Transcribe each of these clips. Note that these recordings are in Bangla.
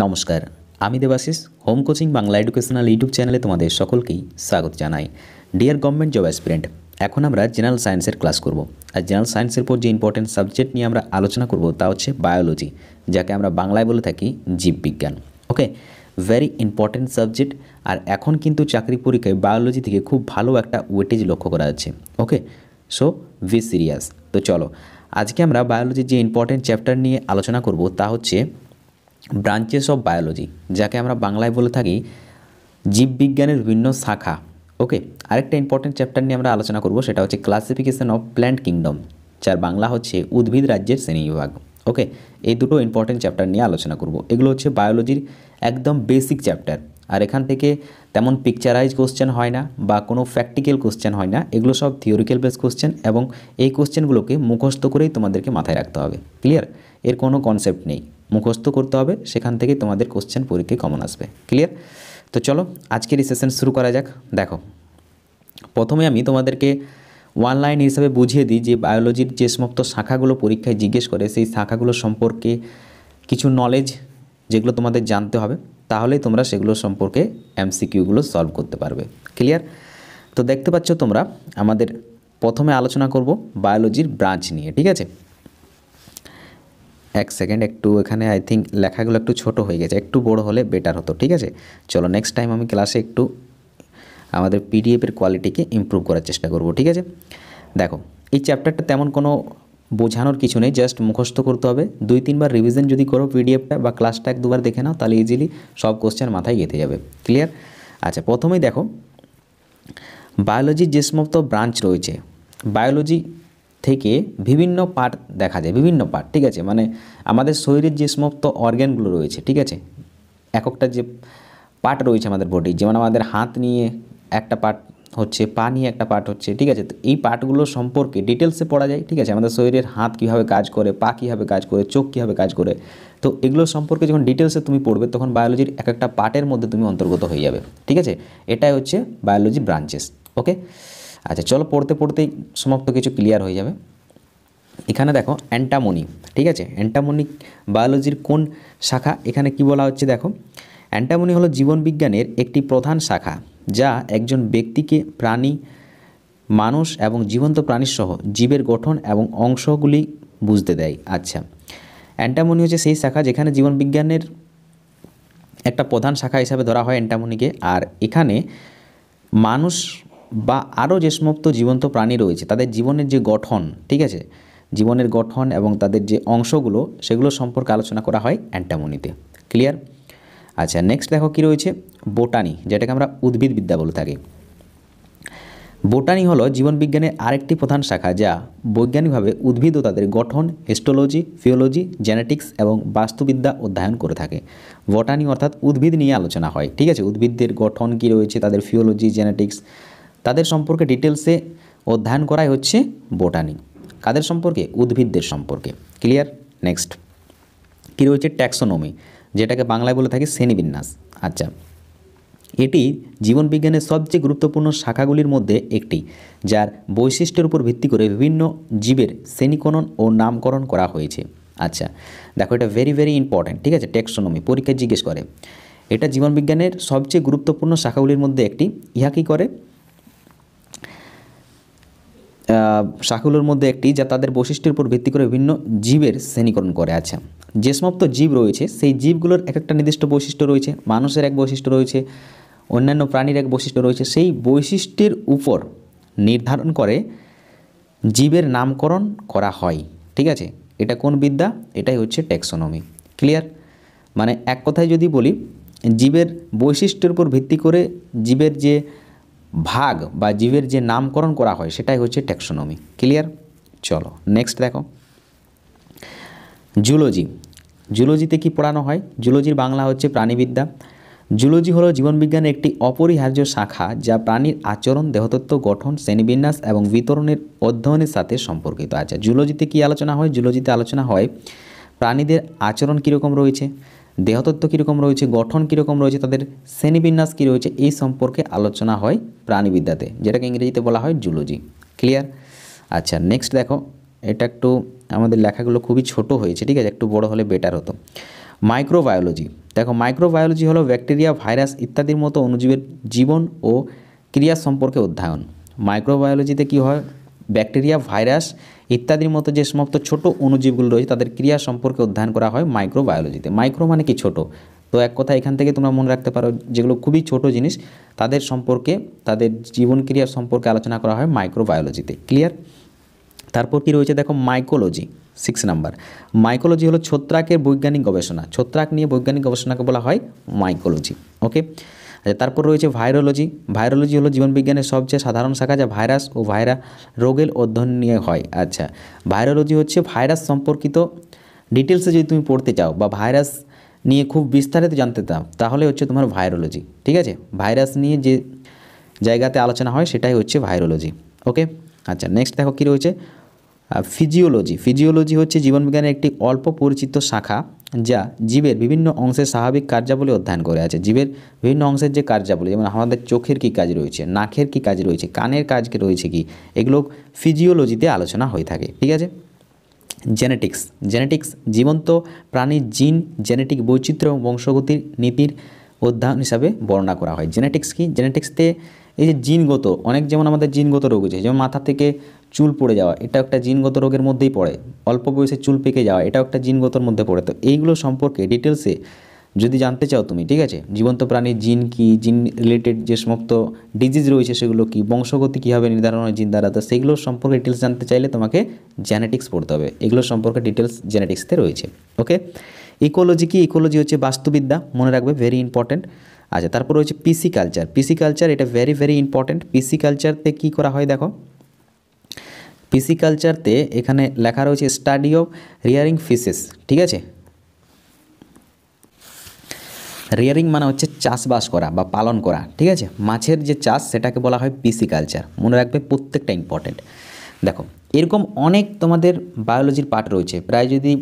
নমস্কার আমি Debashis home coaching Bangla educational YouTube চ্যানেলে তোমাদের সকলকেই স্বাগত জানাই ডিয়ার গভর্নমেন্ট জব অ্যাসপিরেন্ট এখন আমরা জেনারেল সায়েন্সের ক্লাস করব আর জেনারেল সায়েন্সের পর যে ইম্পর্টেন্ট সাবজেক্ট নিয়ে আমরা আলোচনা করব তা হচ্ছে বায়োলজি যাকে আমরা বাংলায় বলে থাকি জীববিজ্ঞান ওকে ভেরি ইম্পর্টেন্ট সাবজেক্ট আর এখন কিন্তু চাকরি পরীক্ষায় বায়োলজি থেকে খুব ভালো একটা ওয়েটেজ লক্ষ্য করা যাচ্ছে ওকে সো ভি সিরিয়াস তো চলো আজকে আমরা বায়োলজির যে ইম্পর্টেন্ট চ্যাপ্টার নিয়ে আলোচনা করব তা হচ্ছে ব্রাঞ্চেস অফ বায়োলজি যাকে আমরা বাংলায় বলে থাকি জীববিজ্ঞানের বিভিন্ন শাখা ওকে আরেকটা ইম্পর্টেন্ট চ্যাপ্টার নিয়ে আমরা আলোচনা করব সেটা হচ্ছে ক্লাসিফিকেশন অফ প্ল্যান্ট কিংডম যার বাংলা হচ্ছে উদ্ভিদ রাজ্যের শ্রেণী বিভাগ ওকে এই দুটো ইম্পর্টেন্ট চ্যাপ্টার নিয়ে আলোচনা করব এগুলো হচ্ছে বায়োলজির একদম বেসিক চ্যাপ্টার আর এখান থেকে তেমন পিকচারাইজ কোশ্চেন হয় না বা কোনো প্র্যাকটিক্যাল কোশ্চেন হয় না এগুলো সব থিওরিক্যাল বেস কোশ্চেন এবং এই কোশ্চেনগুলোকে মুখস্থ করেই তোমাদেরকে মাথায় রাখতে হবে ক্লিয়ার এর কোনো কনসেপ্ট নেই মুখস্থ করতে হবে সেখান থেকে তোমাদের কোশ্চেন পরীক্ষায় কমন আসবে ক্লিয়ার তো চলো আজকের রিসেশন সেশন শুরু করা যাক দেখো প্রথমে আমি তোমাদেরকে ওয়ান লাইন হিসাবে বুঝিয়ে দিই যে বায়োলজির যে সমস্ত শাখাগুলো পরীক্ষায় জিজ্ঞেস করে সেই শাখাগুলো সম্পর্কে কিছু নলেজ যেগুলো তোমাদের জানতে হবে তাহলেই তোমরা সেগুলো সম্পর্কে এমসিকিউগুলো সলভ করতে পারবে ক্লিয়ার তো দেখতে পাচ্ছ তোমরা আমাদের প্রথমে আলোচনা করব বায়োলজির ব্রাঞ্চ নিয়ে ঠিক আছে এক সেকেন্ড একটু এখানে আই থিঙ্ক লেখাগুলো একটু ছোট হয়ে গেছে একটু বড় হলে বেটার হতো ঠিক আছে চলো নেক্সট টাইম আমি ক্লাসে একটু আমাদের পিডিএফের কোয়ালিটিকে ইম্প্রুভ করার চেষ্টা করব ঠিক আছে দেখো এই চ্যাপ্টারটা তেমন কোনো বোঝানোর কিছু নেই জাস্ট মুখস্থ করতে হবে দুই তিনবার রিভিশন যদি করো পিডিএফটা বা ক্লাসটা এক দুবার দেখে নাও তাহলে ইজিলি সব কোশ্চেন মাথায় গেঁথে যাবে ক্লিয়ার আচ্ছা প্রথমেই দেখো বায়োলজির যে সমস্ত ব্রাঞ্চ রয়েছে বায়োলজি থেকে বিভিন্ন পার্ট দেখা যায় বিভিন্ন পার্ট ঠিক আছে মানে আমাদের শরীরের যে সমস্ত অর্গ্যানগুলো রয়েছে ঠিক আছে এককটা যে পার্ট রয়েছে আমাদের বডি যেমন আমাদের হাত নিয়ে একটা পার্ট হচ্ছে পা নিয়ে একটা পার্ট হচ্ছে ঠিক আছে তো এই পার্টগুলো সম্পর্কে ডিটেলসে পড়া যায় ঠিক আছে আমাদের শরীরের হাত কীভাবে কাজ করে পা কীভাবে কাজ করে চোখ কীভাবে কাজ করে তো এগুলো সম্পর্কে যখন ডিটেলসে তুমি পড়বে তখন বায়োলজির এক একটা পার্টের মধ্যে তুমি অন্তর্গত হয়ে যাবে ঠিক আছে এটাই হচ্ছে বায়োলজি ব্রাঞ্চেস ওকে আচ্ছা চলো পড়তে পড়তেই সমাপ্ত কিছু ক্লিয়ার হয়ে যাবে এখানে দেখো অ্যান্টামনি ঠিক আছে অ্যান্টামনি বায়োলজির কোন শাখা এখানে কি বলা হচ্ছে দেখো অ্যান্টামনি হলো জীবনবিজ্ঞানের একটি প্রধান শাখা যা একজন ব্যক্তিকে প্রাণী মানুষ এবং জীবন্ত প্রাণীর সহ জীবের গঠন এবং অংশগুলি বুঝতে দেয় আচ্ছা অ্যান্টামনি হচ্ছে সেই শাখা যেখানে জীবনবিজ্ঞানের একটা প্রধান শাখা হিসাবে ধরা হয় অ্যান্টামনিকে আর এখানে মানুষ বা আরও যে সমস্ত জীবন্ত প্রাণী রয়েছে তাদের জীবনের যে গঠন ঠিক আছে জীবনের গঠন এবং তাদের যে অংশগুলো সেগুলো সম্পর্কে আলোচনা করা হয় অ্যান্টামনিতে ক্লিয়ার আচ্ছা নেক্সট দেখো কি রয়েছে বোটানি যেটাকে আমরা উদ্ভিদবিদ্যা বলে থাকি বোটানি হলো জীবনবিজ্ঞানের আরেকটি প্রধান শাখা যা বৈজ্ঞানিকভাবে উদ্ভিদ ও তাদের গঠন হিস্টোলজি ফিওলজি জেনেটিক্স এবং বাস্তুবিদ্যা অধ্যয়ন করে থাকে বোটানি অর্থাৎ উদ্ভিদ নিয়ে আলোচনা হয় ঠিক আছে উদ্ভিদদের গঠন কি রয়েছে তাদের ফিওলজি জেনেটিক্স তাদের সম্পর্কে ডিটেলসে অধ্যয়ন করাই হচ্ছে বোটানি কাদের সম্পর্কে উদ্ভিদদের সম্পর্কে ক্লিয়ার নেক্সট কী রয়েছে ট্যাক্সোনমি যেটাকে বাংলায় বলে থাকি শ্রেণীবিন্যাস আচ্ছা এটি জীবনবিজ্ঞানের সবচেয়ে গুরুত্বপূর্ণ শাখাগুলির মধ্যে একটি যার বৈশিষ্ট্যের উপর ভিত্তি করে বিভিন্ন জীবের শ্রেণীকরণ ও নামকরণ করা হয়েছে আচ্ছা দেখো এটা ভেরি ভেরি ইম্পর্ট্যান্ট ঠিক আছে ট্যাক্সোনমি পরীক্ষায় জিজ্ঞেস করে এটা জীবনবিজ্ঞানের সবচেয়ে গুরুত্বপূর্ণ শাখাগুলির মধ্যে একটি ইহা কী করে শাখাগুলোর মধ্যে একটি যা তাদের বৈশিষ্ট্যের উপর ভিত্তি করে বিভিন্ন জীবের শ্রেণীকরণ করে আছে যে সমস্ত জীব রয়েছে সেই জীবগুলোর এক একটা নির্দিষ্ট বৈশিষ্ট্য রয়েছে মানুষের এক বৈশিষ্ট্য রয়েছে অন্যান্য প্রাণীর এক বৈশিষ্ট্য রয়েছে সেই বৈশিষ্ট্যের উপর নির্ধারণ করে জীবের নামকরণ করা হয় ঠিক আছে এটা কোন বিদ্যা এটাই হচ্ছে ট্যাক্সোনমি ক্লিয়ার মানে এক কথায় যদি বলি জীবের বৈশিষ্ট্যের উপর ভিত্তি করে জীবের যে ভাগ বা জীবের যে নামকরণ করা হয় সেটাই হচ্ছে ট্যাক্সোনমি ক্লিয়ার চলো নেক্সট দেখো জুলজি জুলজিতে কি পড়ানো হয় জুলজির বাংলা হচ্ছে প্রাণীবিদ্যা জুলজি হলো জীবনবিজ্ঞানের একটি অপরিহার্য শাখা যা প্রাণীর আচরণ দেহতত্ত্ব গঠন শ্রেণীবিন্যাস এবং বিতরণের অধ্যয়নের সাথে সম্পর্কিত আছে আচ্ছা, জুলজিতে কি আলোচনা হয় জুলজিতে আলোচনা হয় প্রাণীদের আচরণ কীরকম রয়েছে দেহতত্ত্ব কীরকম রয়েছে গঠন কীরকম রয়েছে তাদের শ্রেণীবিন্যাস কী রয়েছে এই সম্পর্কে আলোচনা হয় প্রাণীবিদ্যাতে যেটাকে ইংরেজিতে বলা হয় জুলজি ক্লিয়ার আচ্ছা নেক্সট দেখো এটা একটু আমাদের লেখাগুলো খুবই ছোট হয়েছে ঠিক আছে একটু বড় হলে বেটার হতো মাইক্রোবায়োলজি দেখো মাইক্রোবায়োলজি হলো ব্যাকটেরিয়া ভাইরাস ইত্যাদির মতো অনুজীবের জীবন ও ক্রিয়া সম্পর্কে অধ্যয়ন মাইক্রোবায়োলজিতে কি হয় ব্যাকটেরিয়া ভাইরাস ইত্যাদির মতো যে সমস্ত ছোট অনুজীবগুলো রয়েছে তাদের ক্রিয়া সম্পর্কে অধ্যয়ন করা হয় মাইক্রোবায়োলজিতে মাইক্রো মানে কি ছোট তো এক কথা এখান থেকে তোমরা মনে রাখতে পারো যেগুলো খুবই ছোট জিনিস তাদের সম্পর্কে তাদের জীবন ক্রিয়া সম্পর্কে আলোচনা করা হয় মাইক্রোবায়োলজিতে ক্লিয়ার তারপর কি রয়েছে দেখো মাইকোলজি সিক্স নাম্বার মাইকোলজি হলো ছত্রাকের বৈজ্ঞানিক গবেষণা ছত্রাক নিয়ে বৈজ্ঞানিক গবেষণাকে বলা হয় মাইকোলজি ওকে আচ্ছা, তারপর রয়েছে ভাইরোলজি ভাইরোলজি হলো জীবনবিজ্ঞানের সবচেয়ে সাধারণ শাখা যা ভাইরাস ও ভাইরা রোগের অধ্যয়ন নিয়ে হয় আচ্ছা ভাইরোলজি হচ্ছে ভাইরাস সম্পর্কিত ডিটেলসে যদি তুমি পড়তে চাও বা ভাইরাস নিয়ে খুব বিস্তারিত জানতে চাও তাহলে হচ্ছে তোমার ভাইরোলজি ঠিক আছে ভাইরাস নিয়ে যে জায়গাতে আলোচনা হয় সেটাই হচ্ছে ভাইরোলজি ওকে আচ্ছা নেক্সট দেখো কী রয়েছে ফিজিওলজি ফিজিওলজি হচ্ছে জীবনবিজ্ঞানের একটি অল্প পরিচিত শাখা যা জীবের বিভিন্ন অংশের স্বাভাবিক কার্যাবলী অধ্যয়ন করে আছে জীবের বিভিন্ন অংশের যে কার্যাবলী যেমন আমাদের চোখের কী কাজ রয়েছে নাকের কী কাজ রয়েছে কানের কাজ রয়েছে কি এগুলো ফিজিওলজিতে আলোচনা হয়ে থাকে ঠিক আছে জেনেটিক্স জেনেটিক্স জীবন্ত প্রাণীর জিন জেনেটিক বৈচিত্র্য এবং বংশগতির নীতির অধ্যয়ন হিসাবে বর্ণনা করা হয় জেনেটিক্স কি জেনেটিক্সতে এই যে জিনগত অনেক যেমন আমাদের জিনগত রোগ আছে যেমন মাথা থেকে চুল পড়ে যাওয়া এটা একটা জিনগত রোগের মধ্যেই পড়ে অল্প বয়সে চুল পেকে যাওয়া এটাও একটা জিনগতর মধ্যে পড়ে তো এইগুলো সম্পর্কে ডিটেলসে যদি জানতে চাও তুমি ঠিক আছে জীবন্ত প্রাণীর জিন কি জিন রিলেটেড যে সমস্ত ডিজিজ রয়েছে সেগুলো কি বংশগতি কীভাবে নির্ধারণ হয় জিন দ্বারা তো সেগুলোর সম্পর্কে ডিটেলস জানতে চাইলে তোমাকে জেনেটিক্স পড়তে হবে এগুলোর সম্পর্কে ডিটেলস জেনেটিক্সতে রয়েছে ওকে ইকোলজি কি ইকোলজি হচ্ছে বাস্তুবিদ্যা মনে রাখবে ভেরি ইম্পর্ট্যান্ট আচ্ছা তারপর রয়েছে পিসি কালচার পিসি কালচার এটা ভেরি ভেরি ইম্পর্ট্যান্ট পিসি কালচারতে কী করা হয় দেখো পিসিকালচারতে এখানে লেখা রয়েছে স্টাডি অফ রিয়ারিং ফিসেস ঠিক আছে রিয়ারিং মানে হচ্ছে চাষবাস করা বা পালন করা ঠিক আছে মাছের যে চাষ সেটাকে বলা হয় পিসিকালচার মনে রাখবে প্রত্যেকটা ইম্পর্টেন্ট দেখো এরকম অনেক তোমাদের বায়োলজির পার্ট রয়েছে প্রায় যদি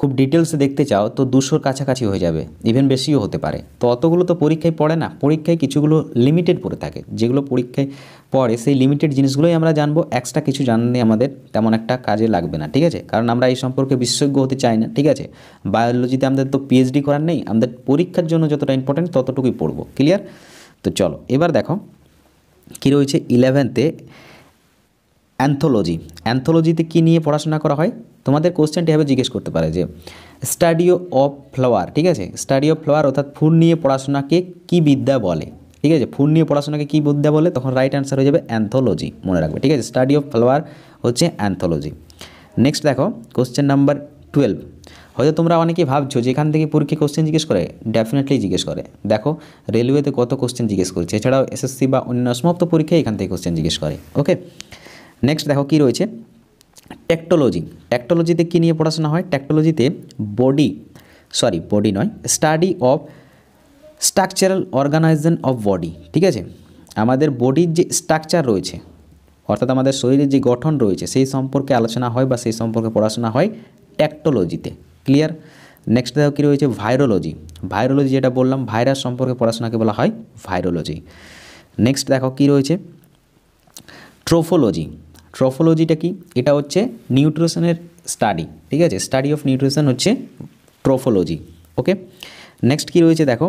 খুব ডিটেলসে দেখতে চাও তো দুশোর কাছাকাছি হয়ে যাবে ইভেন বেশিও হতে পারে তো অতগুলো তো পরীক্ষায় পড়ে না পরীক্ষায় কিছুগুলো লিমিটেড পড়ে থাকে যেগুলো পরীক্ষায় পড়ে সেই লিমিটেড জিনিসগুলোই আমরা জানবো এক্সট্রা কিছু জানলে আমাদের তেমন একটা কাজে লাগবে না ঠিক আছে কারণ আমরা এই সম্পর্কে বিশেষজ্ঞ হতে চাই না ঠিক আছে বায়োলজিতে আমাদের তো পিএইচডি করার নেই আমাদের পরীক্ষার জন্য যতটা ইম্পর্টেন্ট ততটুকুই পড়বো ক্লিয়ার তো চলো এবার দেখো কী রয়েছে ইলেভেন্থে অ্যান্থোলজি অ্যান্থোলজিতে কী নিয়ে পড়াশোনা করা হয় তোমাদের কোশ্চেনটি হবে জিজ্ঞেস করতে পারে যে স্টাডিও অফ ফ্লাওয়ার ঠিক আছে স্টাডিও ফ্লাওয়ার অর্থাৎ ফুল নিয়ে পড়াশোনাকে কি বিদ্যা বলে ঠিক আছে ফুল নিয়ে পড়াশোনাকে কী বিদ্যা বলে তখন রাইট অ্যান্সার হয়ে যাবে অ্যান্থোলজি মনে রাখবে ঠিক আছে স্টাডি অফ ফ্লাওয়ার হচ্ছে অ্যান্থোলজি নেক্সট দেখো কোশ্চেন নাম্বার টুয়েলভ হয়তো তোমরা অনেকেই ভাবছো যেখান থেকে পরীক্ষা কোশ্চেন জিজ্ঞেস করে ডেফিনেটলি জিজ্ঞেস করে দেখো রেলওয়েতে কত কোশ্চেন জিজ্ঞেস করছে এছাড়াও এসএসসি বা অন্যান্য সমাপ্ত পরীক্ষায় এখান থেকে কোশ্চেন জিজ্ঞেস করে ওকে নেক্সট দেখো কি রয়েছে টেকটোলজি টেকটোলজিতে কী নিয়ে পড়াশোনা হয় টেকটোলজিতে বডি সরি বডি নয় study of structural organization of body ঠিক আছে আমাদের বডির যে স্ট্রাকচার রয়েছে অর্থাৎ আমাদের শরীরের যে গঠন রয়েছে সেই সম্পর্কে আলোচনা হয় বা সেই সম্পর্কে পড়াশোনা হয় টেকটোলজিতে ক্লিয়ার নেক্সট দেখো কী রয়েছে ভাইরোলজি ভাইরোলজি যেটা বললাম ভাইরাস সম্পর্কে পড়াশোনাকে বলা হয় ভাইরোলজি নেক্সট দেখো কী রয়েছে ট্রোফোলজি ট্রফোলজিটা কি এটা হচ্ছে নিউট্রিশনের স্টাডি ঠিক আছে স্টাডি অফ নিউট্রিশন হচ্ছে ট্রফোলজি ওকে নেক্সট কি রয়েছে দেখো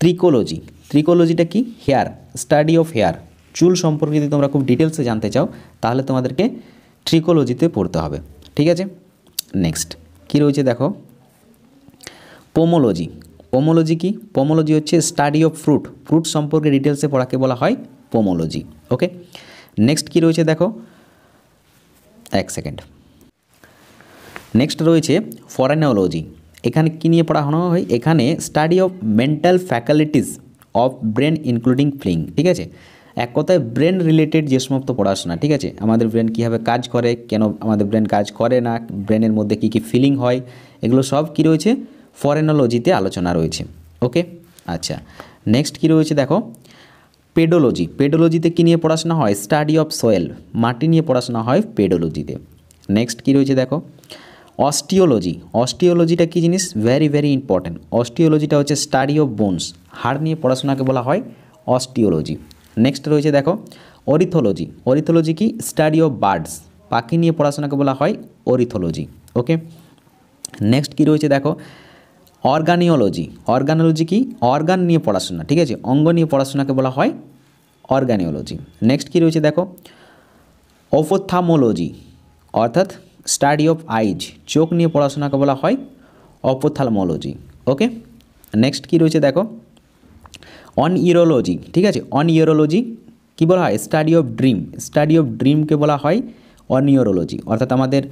ত্রিকোলজি ত্রিকোলজিটা কি হেয়ার স্টাডি অফ হেয়ার চুল সম্পর্কে যদি তোমরা খুব ডিটেলসে জানতে চাও তাহলে তোমাদেরকে ট্রিকোলজিতে পড়তে হবে ঠিক আছে নেক্সট কি রয়েছে দেখো পোমোলজি পোমোলজি কি পোমোলজি হচ্ছে স্টাডি অফ ফ্রুট ফ্রুট সম্পর্কে ডিটেলসে পড়াকে বলা হয় পোমোলজি ওকে নেক্সট কি রয়েছে দেখো এক সেকেন্ড নেক্সট রয়েছে ফরেনোলজি এখানে কী নিয়ে পড়ানো হয় এখানে study of mental faculties of brain including feeling ঠিক আছে এক কথায় ব্রেন রিলেটেড যে সমস্ত পড়াশোনা ঠিক আছে আমাদের ব্রেন কীভাবে কাজ করে কেন আমাদের ব্রেন কাজ করে না ব্রেনের মধ্যে কী কী ফিলিং হয় এগুলো সব কি রয়েছে ফরেনোলজিতে আলোচনা রয়েছে ওকে আচ্ছা নেক্সট কি রয়েছে দেখো পেডোলজি পেডোলজিতে কী নিয়ে পড়াশোনা হয় স্টাডি অফ সোয়েল মাটি নিয়ে পড়াশোনা হয় পেডোলজিতে নেক্সট কী রয়েছে দেখো অস্টিওলজি অস্টিওলজিটা কী জিনিস ভেরি ভেরি ইম্পর্ট্যান্ট অস্টিওলজিটা হচ্ছে স্টাডি অফ বোনস হাড় নিয়ে পড়াশোনাকে বলা হয় অস্টিওলজি নেক্সট রয়েছে দেখো অরিথোলজি অরিথোলজি কি স্টাডি অফ বার্ডস পাখি নিয়ে পড়াশোনাকে বলা হয় অরিথোলজি ওকে নেক্সট কী রয়েছে দেখো অর্গানিওলজি অর্গানোলজি কি অর্গান নিয়ে পড়াশোনা ঠিক আছে অঙ্গ নিয়ে পড়াশোনাকে বলা হয় অর্গানিওলজি নেক্সট কী রয়েছে দেখো অপোথামোলজি অর্থাৎ স্টাডি অফ আইজ চোখ নিয়ে পড়াশোনাকে বলা হয় অপোথালমোলজি ওকে নেক্সট কী রয়েছে দেখো অন ইউরোলজি ঠিক আছে অন ইউরোলজি কী বলা হয় study of dream study of ড্রিমকে বলা হয় অনিওরোলজি অর্থাৎ আমাদের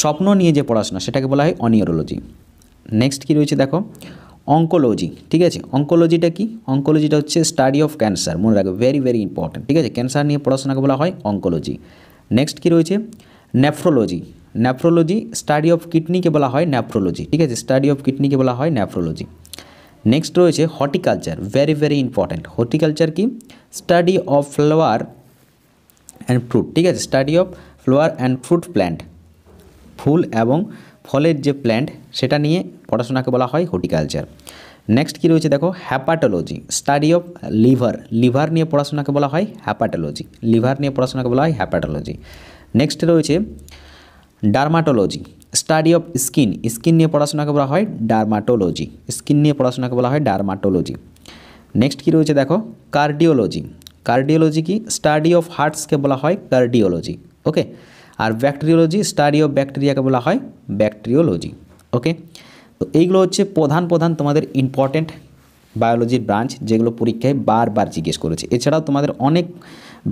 স্বপ্ন নিয়ে যে পড়াশোনা সেটাকে বলা হয় অনিওরোলজি নেক্সট কি রয়েছে দেখো অঙ্কোলজি ঠিক আছে অঙ্কোলজিটা কি অঙ্কোলজিটা হচ্ছে স্টাডি অফ ক্যান্সার মনে রাখবে ভেরি ভেরি ইম্পর্ট্যান্ট ঠিক আছে ক্যান্সার নিয়ে পড়াশোনাকে বলা হয় অঙ্কোলজি নেক্সট কি রয়েছে নেফ্রোলজি নেফ্রোলজি স্টাডি অফ কিডনিকে বলা হয় নেফ্রোলজি ঠিক আছে স্টাডি অফ কিডনিকে বলা হয় নেফ্রোলজি নেক্সট রয়েছে horticulture very very important horticulture কি study of flower and fruit ঠিক আছে study of flower and fruit plant ফুল এবং ফলের যে প্ল্যান্ট সেটা নিয়ে পড়াশোনাকে বলা হয় হর্টিকালচার নেক্সট কী রয়েছে দেখো hepatology study of liver liver নিয়ে পড়াশোনাকে বলা হয় হ্যাপাটোলজি লিভার নিয়ে পড়াশোনাকে বলা হয় হ্যাপাটোলজি নেক্সট রয়েছে dermatology study of skin skin নিয়ে পড়াশোনাকে বলা হয় ডার্মাটোলজি স্কিন নিয়ে পড়াশোনাকে বলা হয় ডার্মাটোলজি নেক্সট কী রয়েছে দেখো কার্ডিওলজি কার্ডিওলজি কি স্টাডি অফ হার্টসকে বলা হয় কার্ডিওলজি ওকে আর ব্যাকটেরিওলজি স্টাডি অফ ব্যাকটেরিয়াকে বলা হয় ব্যাকটেরিওলজি ওকে তো এইগুলো হচ্ছে প্রধান প্রধান তোমাদের ইম্পর্টেন্ট বায়োলজির ব্রাঞ্চ যেগুলো পরীক্ষায় বারবার জিজ্ঞেস করেছে এছাড়াও তোমাদের অনেক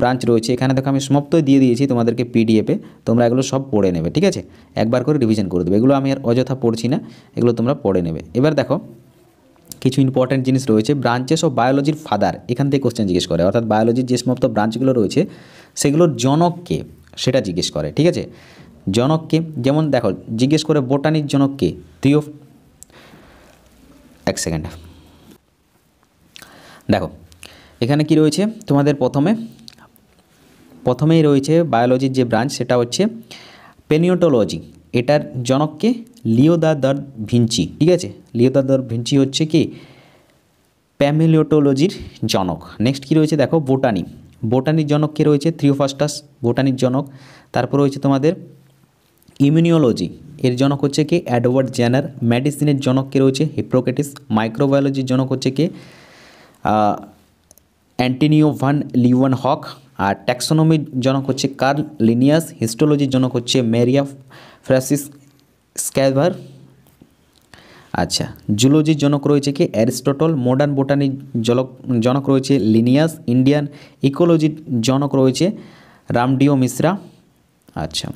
ব্রাঞ্চ রয়েছে এখানে দেখো আমি সমাপ্ত দিয়ে দিয়েছি তোমাদেরকে পিডিএফে তোমরা এগুলো সব পড়ে নেবে ঠিক আছে একবার করে রিভিশন করে দেবে এগুলো আমি আর অযথা পড়ছি না এগুলো তোমরা পড়ে নেবে এবার দেখো কিছু ইম্পর্ট্যান্ট জিনিস রয়েছে ব্রাঞ্চেস অফ বায়োলজির ফাদার এখান থেকে কোশ্চেন জিজ্ঞেস করে অর্থাৎ বায়োলজির যে সমস্ত ব্রাঞ্চগুলো রয়েছে সেগুলোর জনককে সেটা জিজ্ঞেস করে ঠিক আছে জনককে যেমন দেখো জিজ্ঞেস করে বোটানির জনককে তুইও এক সেকেন্ড দেখো এখানে কি রয়েছে তোমাদের প্রথমে প্রথমেই রয়েছে বায়োলজির যে ব্রাঞ্চ সেটা হচ্ছে পেনিওটোলজি এটার জনককে দর ভিঞ্চি ঠিক আছে দর ভিঞ্চি হচ্ছে কি প্যামিলিওটোলজির জনক নেক্সট কি রয়েছে দেখো বোটানি বোটানির জনক কে রয়েছে থ্রিওফাস্টাস বোটানির জনক তারপর রয়েছে তোমাদের ইমিউনিওলজি এর জনক হচ্ছে কে অ্যাডওয়ার্ড জ্যানার মেডিসিনের জনক কে রয়েছে হিপ্রোকেটিস মাইক্রোবায়োলজির জনক হচ্ছে কে অ্যান্টিনিও ভান লিওয়ান হক আর ট্যাক্সোনমির জনক হচ্ছে কার্ল লিনিয়াস হিস্টোলজির জনক হচ্ছে মেরিয়া ফ্রাসিস স্ক্যাভার আচ্ছা জুলজির জনক রয়েছে কি অ্যারিস্টটল মডার্ন বোটানির জলক জনক রয়েছে লিনিয়াস ইন্ডিয়ান ইকোলজির জনক রয়েছে রামডিও মিশ্রা আচ্ছা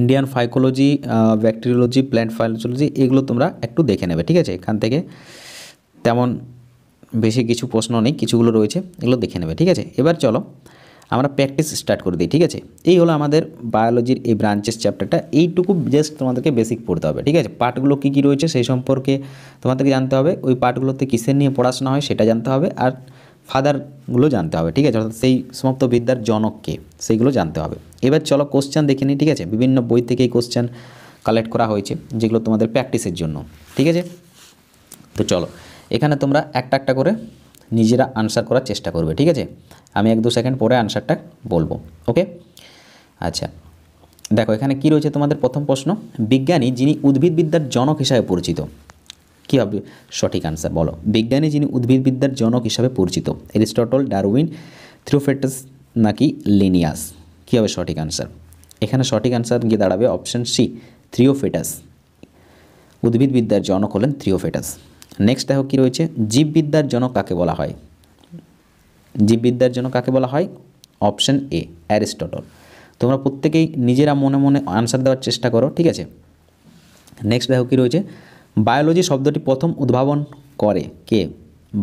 Indian phycology bacteriology plant phycology এগুলো তোমরা একটু দেখে নেবে ঠিক আছে এখান থেকে তেমন বেশি কিছু প্রশ্ন নেই কিছুগুলো রয়েছে এগুলো দেখে নেবে ঠিক আছে এবার চলো আমরা প্র্যাকটিস স্টার্ট করে দিই ঠিক আছে এই হলো আমাদের বায়োলজির এই ব্রাঞ্চেস চ্যাপ্টারটা এইটুকু জাস্ট তোমাদেরকে বেসিক পড়তে হবে ঠিক আছে পার্টগুলো কী কী রয়েছে সেই সম্পর্কে তোমাদেরকে জানতে হবে ওই পার্টগুলোতে কিসের নিয়ে পড়াশোনা হয় সেটা জানতে হবে আর ফাদারগুলো জানতে হবে ঠিক আছে অর্থাৎ সেই সমাপ্ত বিদ্যার জনককে সেইগুলো জানতে হবে এবার চলো কোশ্চেন দেখে নিই ঠিক আছে বিভিন্ন বই থেকে এই কোশ্চেন কালেক্ট করা হয়েছে যেগুলো তোমাদের প্র্যাকটিসের জন্য ঠিক আছে তো চলো এখানে তোমরা একটা একটা করে নিজেরা আনসার করার চেষ্টা করবে ঠিক আছে আমি এক দু সেকেন্ড পরে আনসারটা বলবো ওকে আচ্ছা দেখো এখানে কি রয়েছে তোমাদের প্রথম প্রশ্ন বিজ্ঞানী যিনি উদ্ভিদবিদ্যার জনক হিসাবে পরিচিত কী হবে সঠিক আনসার বলো বিজ্ঞানী যিনি উদ্ভিদবিদ্যার জনক হিসাবে পরিচিত এরিস্টটল ডারউইন থ্রিওফেটাস নাকি লিনিয়াস কী হবে সঠিক আনসার এখানে সঠিক আনসার গিয়ে দাঁড়াবে অপশান সি থ্রিওফেটাস উদ্ভিদবিদ্যার জনক হলেন থ্রিওফেটাস নেক্সট দেখো কী রয়েছে জীববিদ্যার জনক কাকে বলা হয় জীববিদ্যার জন্য কাকে বলা হয় অপশান এ অ্যারিস্টটল তোমরা প্রত্যেকেই নিজেরা মনে মনে আনসার দেওয়ার চেষ্টা করো ঠিক আছে নেক্সট দেখো কী রয়েছে বায়োলজি শব্দটি প্রথম উদ্ভাবন করে কে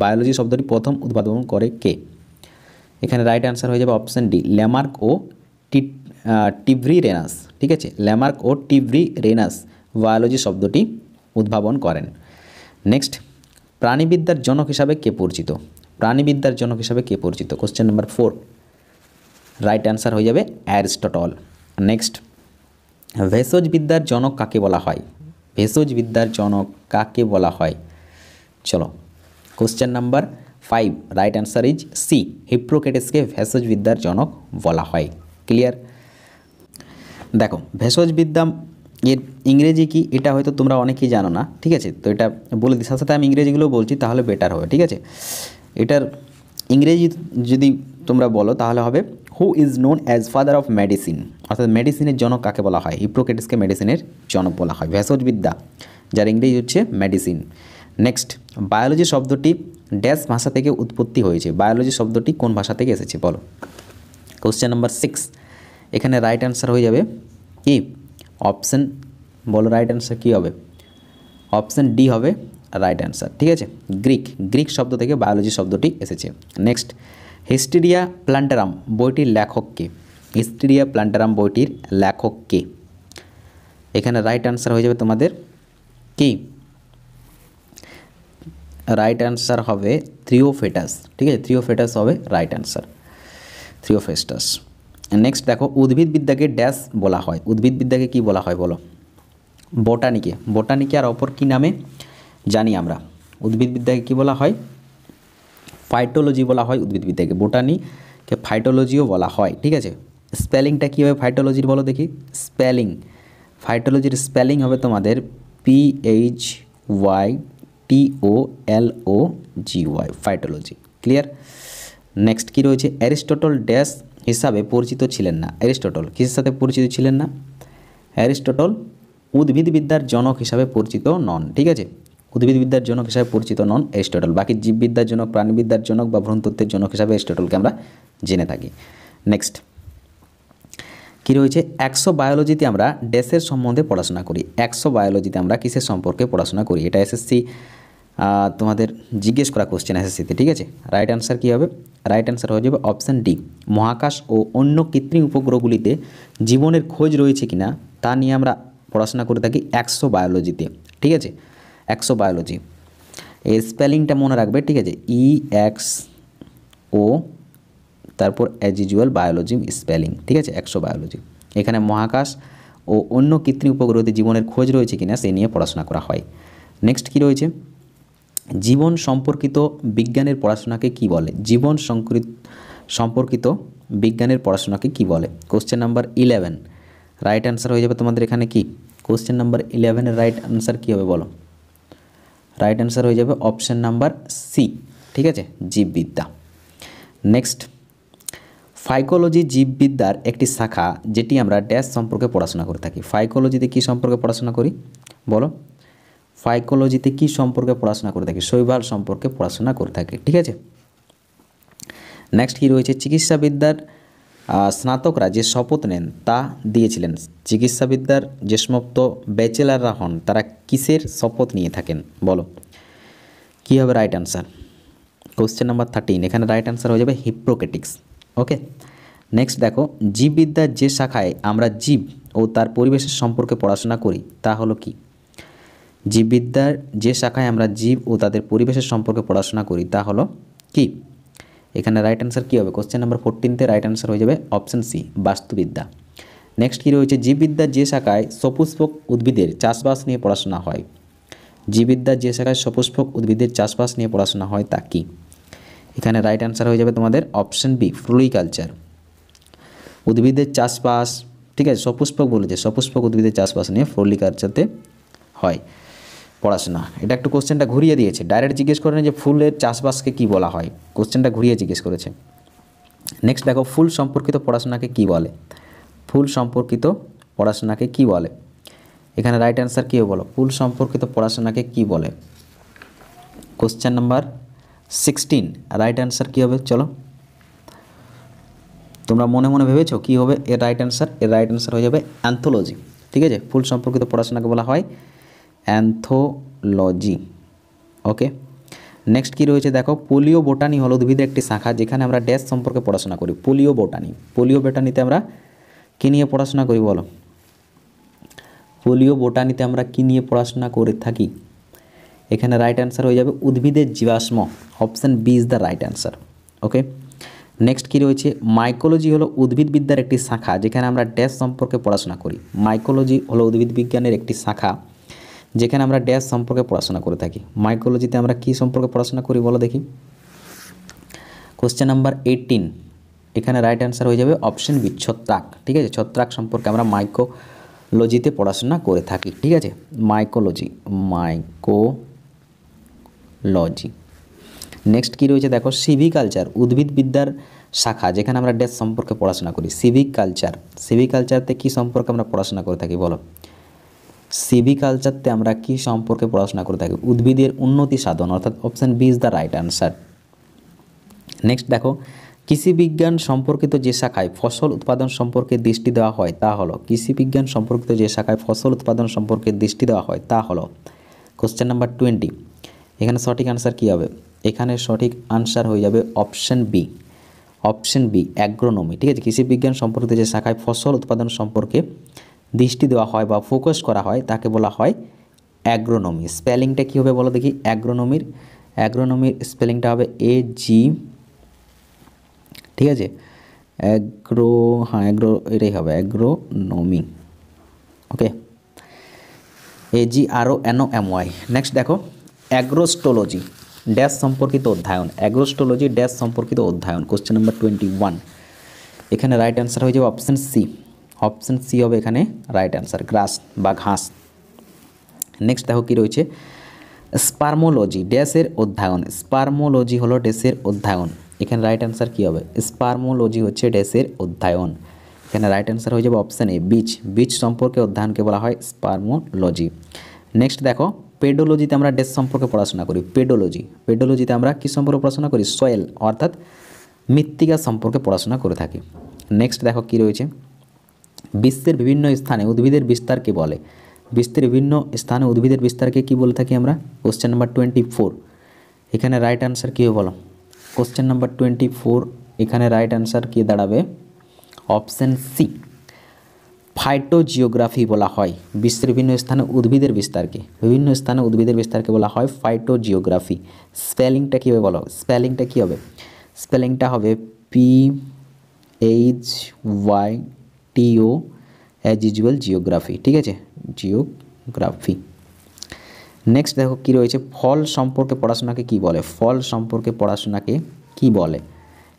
বায়োলজি শব্দটি প্রথম উদ্ভাবন করে কে এখানে রাইট অ্যান্সার হয়ে যাবে অপশান ডি ল্যামার্ক ও টিভ্রি রেনাস ঠিক আছে ল্যামার্ক ও টিভ্রি রেনাস বায়োলজি শব্দটি উদ্ভাবন করেন নেক্সট প্রাণীবিদ্যার জনক হিসাবে কে পরিচিত প্রাণীবিদ্যার জনক হিসাবে কে পরিচিত question number four right answer হয়ে যাবে অ্যারিস্টটল নেক্সট ভেষজ বিদ্যার জনক কাকে বলা হয় ভেষজ বিদ্যার জনক কাকে বলা হয় চলো question number five right answer is C হিপ্রোকেটিসকে ভেষজ বিদ্যার জনক বলা হয় ক্লিয়ার দেখো ভেষজ বিদ্যা এর ইংরেজি কি এটা হয়তো তোমরা অনেকেই জানো না ঠিক আছে তো এটা বলে দিই সাথে সাথে আমি ইংরেজিগুলো বলছি তাহলে বেটার হবে ঠিক আছে এটার ইংরেজি যদি তোমরা বলো তাহলে হবে who is known as father of medicine অর্থাৎ মেডিসিনের জনক কাকে বলা হয় ইপ্রোকেটিসকে মেডিসিনের জনক বলা হয় ভেষজবিদ্যা যার ইংরেজি হচ্ছে মেডিসিন নেক্সট বায়োলজি শব্দটি ড্যাশ ভাষা থেকে উৎপত্তি হয়েছে বায়োলজি শব্দটি কোন ভাষা থেকে এসেছে বলো কোশ্চেন নাম্বার সিক্স এখানে রাইট অ্যান্সার হয়ে যাবে কি অপশান বলো রাইট অ্যান্সার কী হবে অপশান ডি হবে রাইট অ্যান্সার ঠিক আছে গ্রিক গ্রিক শব্দ থেকে বায়োলজি শব্দটি এসেছে নেক্সট হিস্টিরিয়া প্ল্যান্টারাম বইটির লেখককে হিস্টিরিয়া প্ল্যান্টারাম বইটির লেখককে এখানে রাইট অ্যান্সার হয়ে যাবে তোমাদের কি রাইট অ্যান্সার হবে থ্রিওফেটাস ঠিক আছে থ্রিওফেটাস হবে রাইট অ্যান্সার থ্রিওফেস্টাস নেক্সট দেখো উদ্ভিদবিদ্যাকে ড্যাশ বলা হয় উদ্ভিদবিদ্যাকে কি বলা হয় বলো বটানিকে বটানিকে আর অপর কি নামে জানি আমরা উদ্ভিদবিদ্যাকে কি বলা হয় ফাইটোলজি বলা হয় উদ্ভিদবিদ্যাকে বোটানিকে ফাইটোলজিও বলা হয় ঠিক আছে স্পেলিংটা কী হবে ফাইটোলজির বলো দেখি স্পেলিং ফাইটোলজির স্পেলিং হবে তোমাদের P H Y T O L O G Y phytology clear next কী রয়েছে অ্যারিস্টটল ড্যাশ হিসাবে পরিচিত ছিলেন না অ্যারিস্টটল কিসের সাথে পরিচিত ছিলেন না অ্যারিস্টটল উদ্ভিদবিদ্যার জনক হিসাবে পরিচিত নন ঠিক আছে উদ্ভিদবিদ্যার জনক হিসাবে পরিচিত নন অ্যারিস্টটল বাকি জীববিদ্যার জনক প্রাণীবিদ্যার জনক বা ভ্রণতত্ত্বের জনক হিসাবে অ্যারিস্টটলকে আমরা জেনে থাকি নেক্সট কী রয়েছে একশো বায়োলজিতে আমরা ডেসের সম্বন্ধে পড়াশোনা করি একশো বায়োলজিতে আমরা কিসের সম্পর্কে পড়াশোনা করি এটা এসএসসি তোমাদের জিজ্ঞেস করা কোশ্চেন এসএসসিতে ঠিক আছে রাইট অ্যান্সার কী হবে রাইট অ্যান্সার হয়ে যাবে অপশান ডি মহাকাশ ও অন্য কৃত্রিম উপগ্রহগুলিতে জীবনের খোঁজ রয়েছে কিনা তা নিয়ে আমরা পড়াশোনা করে থাকি একশো বায়োলজিতে ঠিক আছে একশো বায়োলজি এই স্পেলিংটা মনে রাখবে ঠিক আছে ই এক্স ও তারপর অ্যাজ ইউজুয়াল বায়োলজি স্পেলিং ঠিক আছে একশো বায়োলজি এখানে মহাকাশ ও অন্য কৃত্রিম উপগ্রহতে জীবনের খোঁজ রয়েছে কিনা সে নিয়ে পড়াশোনা করা হয় নেক্সট কি রয়েছে জীবন সম্পর্কিত বিজ্ঞানের পড়াশোনাকে কি বলে জীবন সম্পর্কিত বিজ্ঞানের পড়াশোনাকে কি বলে question number eleven right answer হয়ে যাবে তোমাদের এখানে কি কোশ্চেন নাম্বার ইলেভেনের রাইট অ্যান্সার কী হবে বলো রাইট অ্যান্সার হয়ে যাবে অপশান নাম্বার সি ঠিক আছে জীববিদ্যা নেক্সট ফাইকোলজি জীববিদ্যার একটি শাখা যেটি আমরা ড্যাশ সম্পর্কে পড়াশোনা করে থাকি ফাইকোলজিতে কী সম্পর্কে পড়াশোনা করি বলো সাইকোলজিতে কি সম্পর্কে পড়াশোনা করে থাকে শৈবাল সম্পর্কে পড়াশোনা করে থাকে ঠিক আছে নেক্সট কি রয়েছে চিকিৎসাবিদ্যার স্নাতকরা যে শপথ নেন তা দিয়েছিলেন চিকিৎসাবিদ্যার যে সমস্ত ব্যাচেলাররা হন তারা কিসের শপথ নিয়ে থাকেন বলো কী হবে right answer question number thirteen এখানে রাইট অ্যান্সার হয়ে যাবে হিপ্রোকেটিক্স ওকে নেক্সট দেখো জীববিদ্যার যে শাখায় আমরা জীব ও তার পরিবেশের সম্পর্কে পড়াশোনা করি তা হলো কি জীববিদ্যার যে শাখায় আমরা জীব ও তাদের পরিবেশের সম্পর্কে পড়াশোনা করি তা হলো কি এখানে রাইট অ্যান্সার কী হবে কোশ্চেন নাম্বার ফোরটিনতে রাইট অ্যান্সার হয়ে যাবে অপশান সি বাস্তুবিদ্যা নেক্সট কী রয়েছে জীববিদ্যার যে শাখায় সপুষ্পক উদ্ভিদের চাষবাস নিয়ে পড়াশোনা হয় জীববিদ্যার যে শাখায় সপুষ্পক উদ্ভিদের চাষবাস নিয়ে পড়াশোনা হয় তা কী এখানে রাইট অ্যান্সার হয়ে যাবে তোমাদের অপশান বি ফ্লুরিকালচার উদ্ভিদের চাষবাস ঠিক আছে সপুষ্পক বলেছে সপুষ্পক উদ্ভিদের চাষবাস নিয়ে ফ্লোরিকালচারতে হয় পড়াশোনা এটা একটু কোশ্চেনটা ঘুরিয়ে দিয়েছে ডাইরেক্ট জিজ্ঞেস করেন যে ফুলের চাষবাসকে কি বলা হয় কোশ্চেনটা ঘুরিয়ে জিজ্ঞেস করেছে নেক্সট দেখো ফুল সম্পর্কিত পড়াশোনাকে কি বলে ফুল সম্পর্কিত পড়াশোনাকে কি বলে এখানে রাইট অ্যান্সার কী বলো ফুল সম্পর্কিত পড়াশোনাকে কি বলে question number sixteen right answer কী হবে চলো তোমরা মনে মনে ভেবেছো কি হবে এর রাইট অ্যান্সার এর রাইট অ্যান্সার হয়ে যাবে অ্যান্থোলজি ঠিক আছে ফুল সম্পর্কিত পড়াশোনাকে বলা হয় অ্যান্থোলজি ওকে নেক্সট কি রয়েছে দেখো পোলিও বোটানি হল উদ্ভিদের একটি শাখা যেখানে আমরা ড্যাশ সম্পর্কে পড়াশোনা করি পোলিও বোটানি পোলিও বোটানিতে আমরা কী নিয়ে পড়াশোনা করি বলো পোলিও বোটানিতে আমরা কী নিয়ে পড়াশোনা করে থাকি এখানে রাইট অ্যান্সার হয়ে যাবে উদ্ভিদের জীবাশ্ম option B is the right answer okay next কি রয়েছে মাইকোলজি হলো উদ্ভিদবিদ্যার একটি শাখা যেখানে আমরা ড্যাশ সম্পর্কে পড়াশোনা করি মাইকোলজি হলো উদ্ভিদ বিজ্ঞানের একটি শাখা যেখানে আমরা ড্যাশ সম্পর্কে পড়াশোনা করে থাকি মাইক্রোলজিতে আমরা কি সম্পর্কে পড়াশোনা করি বলো দেখি কোশ্চেন নাম্বার এইটিন এখানে রাইট অ্যান্সার হয়ে যাবে অপশন বি ছত্রাক ঠিক আছে ছত্রাক সম্পর্কে আমরা মাইকোলজিতে পড়াশোনা করে থাকি ঠিক আছে মাইকোলজি মাইকোলজি নেক্সট কী রয়েছে দেখো সিভিকালচার উদ্ভিদবিদ্যার শাখা যেখানে আমরা ড্যাশ সম্পর্কে পড়াশোনা করি সিভিক কালচার সিভিক কালচারতে কী সম্পর্কে আমরা পড়াশোনা করে থাকি বলো সিভিকালচারতে আমরা কি সম্পর্কে পড়াশোনা করে থাকি উদ্ভিদের উন্নতি সাধন অর্থাৎ option B is the right answer next দেখো কৃষিবিজ্ঞান সম্পর্কিত যে শাখায় ফসল উৎপাদন সম্পর্কে দৃষ্টি দেওয়া হয় তা হলো কৃষিবিজ্ঞান সম্পর্কিত যে শাখায় ফসল উৎপাদন সম্পর্কে দৃষ্টি দেওয়া হয় তা হলো কোশ্চেন নাম্বার টোয়েন্টি এখানে সঠিক আনসার কী হবে এখানে সঠিক আনসার হয়ে যাবে option B option B agronomy ঠিক আছে কৃষিবিজ্ঞান সম্পর্কিত যে শাখায় ফসল উৎপাদন সম্পর্কে দৃষ্টি দেওয়া হয় বা ফোকাস করা হয় তাকে বলা হয় অ্যাগ্রোনমি স্পেলিংটা কী হবে বলো দেখি অ্যাগ্রোনমির অ্যাগ্রোনমির স্পেলিংটা হবে এ জি ঠিক আছে অ্যাগ্রো হ্যাঁ অ্যাগ্রো এটাই হবে অ্যাগ্রোনমি ওকে এ জি আরও এনও এম ওয়াই নেক্সট দেখো অ্যাগ্রোস্টোলজি ড্যাশ সম্পর্কিত অধ্যয়ন অ্যাগ্রোস্টোলজি ড্যাশ সম্পর্কিত অধ্যয়ন কোশ্চেন নাম্বার টোয়েন্টি ওয়ান এখানে রাইট অ্যান্সার হয়ে যাবে অপশান সি অপশান সি হবে এখানে রাইট অ্যান্সার গ্রাস বা ঘাস নেক্সট দেখো কী রয়েছে স্পার্মোলজি ড্যাশের অধ্যায়ন স্পার্মোলজি হলো ড্যাশের অধ্যায়ন এখানে রাইট অ্যান্সার কী হবে স্পার্মোলজি হচ্ছে ড্যাশের অধ্যায়ন এখানে রাইট অ্যান্সার হয়ে যাবে অপশান এ বীজ বীজ সম্পর্কে অধ্যয়নকে বলা হয় স্পার্মোলজি নেক্সট দেখো পেডোলজিতে আমরা ড্যাশ সম্পর্কে পড়াশোনা করি পেডোলজি পেডোলজিতে আমরা কী সম্পর্কে পড়াশোনা করি সয়েল অর্থাৎ মৃত্তিকা সম্পর্কে পড়াশোনা করে থাকি নেক্সট দেখো কী রয়েছে বিশ্বের বিভিন্ন স্থানে উদ্ভিদের বিস্তারকে বলে বিশ্বের বিভিন্ন স্থানে উদ্ভিদের বিস্তারকে কি বলে থাকি আমরা কোশ্চেন নাম্বার টোয়েন্টি ফোর এখানে রাইট আনসার কী বলো কোশ্চেন নাম্বার টোয়েন্টি ফোর এখানে রাইট আনসার কী দাঁড়াবে অপশান সি ফাইটোজিওগ্রাফি বলা হয় বিশ্বের বিভিন্ন স্থানে উদ্ভিদের বিস্তারকে বিভিন্ন স্থানে উদ্ভিদের বিস্তারকে বলা হয় ফাইটোজিওগ্রাফি স্পেলিংটা কীভাবে বলো স্পেলিংটা কী হবে স্পেলিংটা হবে P H Y T O as usual geography ঠিক আছে জিওগ্রাফি নেক্সট দেখো কি রয়েছে ফল সম্পর্কে পড়াশোনাকে কি বলে ফল সম্পর্কে পড়াশোনাকে কি বলে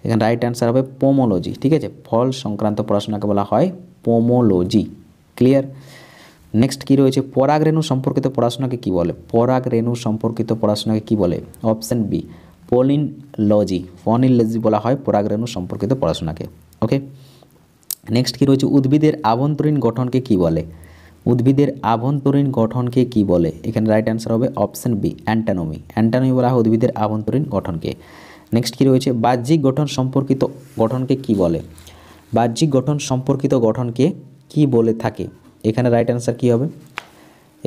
এখানে রাইট অ্যান্সার হবে পোমোলজি ঠিক আছে ফল সংক্রান্ত পড়াশোনাকে বলা হয় পোমোলজি ক্লিয়ার নেক্সট কী রয়েছে পরাগরেণু সম্পর্কিত পড়াশোনাকে কি বলে পরাগরেণু সম্পর্কিত পড়াশোনাকে কি বলে অপশান বি পলিনলজি ফনিলজি বলা হয় পরাগরেণু সম্পর্কিত পড়াশোনাকে ওকে নেক্সট কী রয়েছে উদ্ভিদের আভ্যন্তরীণ গঠনকে কি বলে উদ্ভিদের আভ্যন্তরীণ গঠনকে কি বলে এখানে রাইট অ্যান্সার হবে অপশান বি অ্যান্টানোমি অ্যান্টানোমি বলা হয় উদ্ভিদের আভ্যন্তরীণ গঠনকে নেক্সট কী রয়েছে বাহ্যিক গঠন সম্পর্কিত গঠনকে কি বলে বাহ্যিক গঠন সম্পর্কিত গঠনকে কি বলে থাকে এখানে রাইট অ্যান্সার কী হবে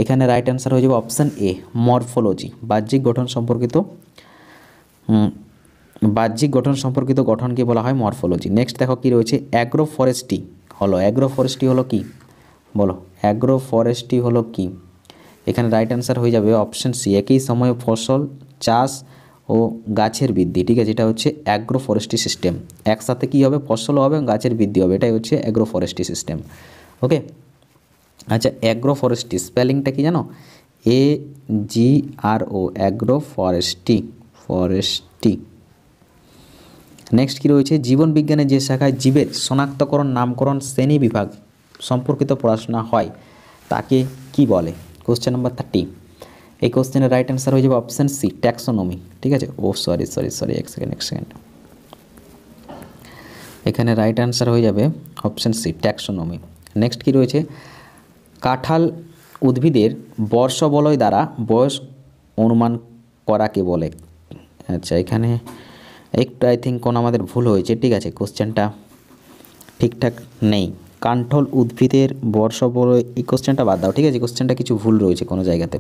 এখানে রাইট অ্যান্সার হয়ে যাবে অপশান এ মরফোলজি বাহ্যিক গঠন সম্পর্কিত বাহ্যিক গঠন সম্পর্কিত গঠনকে বলা হয় মরফোলজি নেক্সট দেখো কি রয়েছে অ্যাগ্রো ফরেস্ট্রি হলো অ্যাগ্রো ফরেস্ট্রি হলো কি বলো অ্যাগ্রো ফরেস্ট্রি হলো কি এখানে রাইট অ্যান্সার হয়ে যাবে অপশান সি একই সময়ে ফসল চাষ ও গাছের বৃদ্ধি ঠিক আছে এটা হচ্ছে অ্যাগ্রো ফরেস্ট্রি সিস্টেম একসাথে কি হবে ফসলও হবে গাছের বৃদ্ধি হবে এটাই হচ্ছে অ্যাগ্রো ফরেস্ট্রি সিস্টেম ওকে আচ্ছা অ্যাগ্রো ফরেস্ট্রি স্পেলিংটা কি জানো A G R O agro forestry forestry next কী রয়েছে জীবন বিজ্ঞানে যে শাখায় জীবের শনাক্তকরণ নামকরণ শ্রেণী বিভাগ সম্পর্কিত পড়াশোনা হয় তাকে কি বলে কোশ্চেন নাম্বার থার্টি এই কোশ্চেনের রাইট অ্যান্সার হয়ে যাবে অপশান সি ট্যাক্সোনমি ঠিক আছে ও সরি সরি সরি এক সেকেন্ড এক সেকেন্ড এখানে রাইট অ্যান্সার হয়ে যাবে অপশান সি ট্যাক্সোনমি নেক্সট কী রয়েছে কাঁঠাল উদ্ভিদের বর্ষবলয় দ্বারা বয়স অনুমান করাকে বলে আচ্ছা এখানে একটু আই থিঙ্ক কোনো আমাদের ভুল হয়েছে ঠিক আছে কোশ্চেনটা ঠিকঠাক নেই কাণ্ঠল উদ্ভিদের বর্ষ বড় এই কোশ্চেনটা বাদ দাও ঠিক আছে কোশ্চেনটা কিছু ভুল রয়েছে কোনো জায়গাতে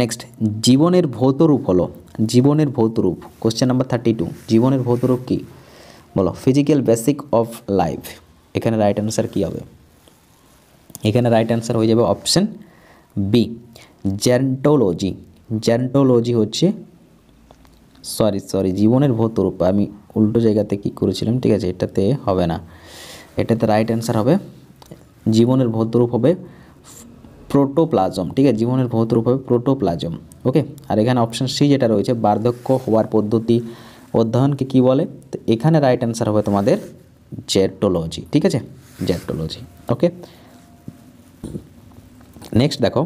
নেক্সট জীবনের ভৌত রূপ হলো জীবনের ভৌত রূপ কোশ্চেন নাম্বার থার্টি টু জীবনের ভৌত রূপ কী বলো ফিজিক্যাল বেসিক অফ লাইফ এখানে রাইট অ্যান্সার কী হবে এখানে রাইট অ্যান্সার হয়ে যাবে অপশান বি জ্যান্টোলজি জ্যান্টোলজি হচ্ছে সরি সরি জীবনের ভৌতরূপ আমি উল্টো জায়গাতে কি করেছিলাম ঠিক আছে এটাতে হবে না এটাতে রাইট অ্যান্সার হবে জীবনের ভৌতরূপ হবে প্রোটোপ্লাজম ঠিক আছে জীবনের রূপ হবে প্রোটোপ্লাজম ওকে আর এখানে অপশান সি যেটা রয়েছে বার্ধক্য হওয়ার পদ্ধতি অধ্যয়নকে কি বলে তো এখানে রাইট অ্যান্সার হবে তোমাদের জেটোলজি ঠিক আছে জেটোলজি ওকে নেক্সট দেখো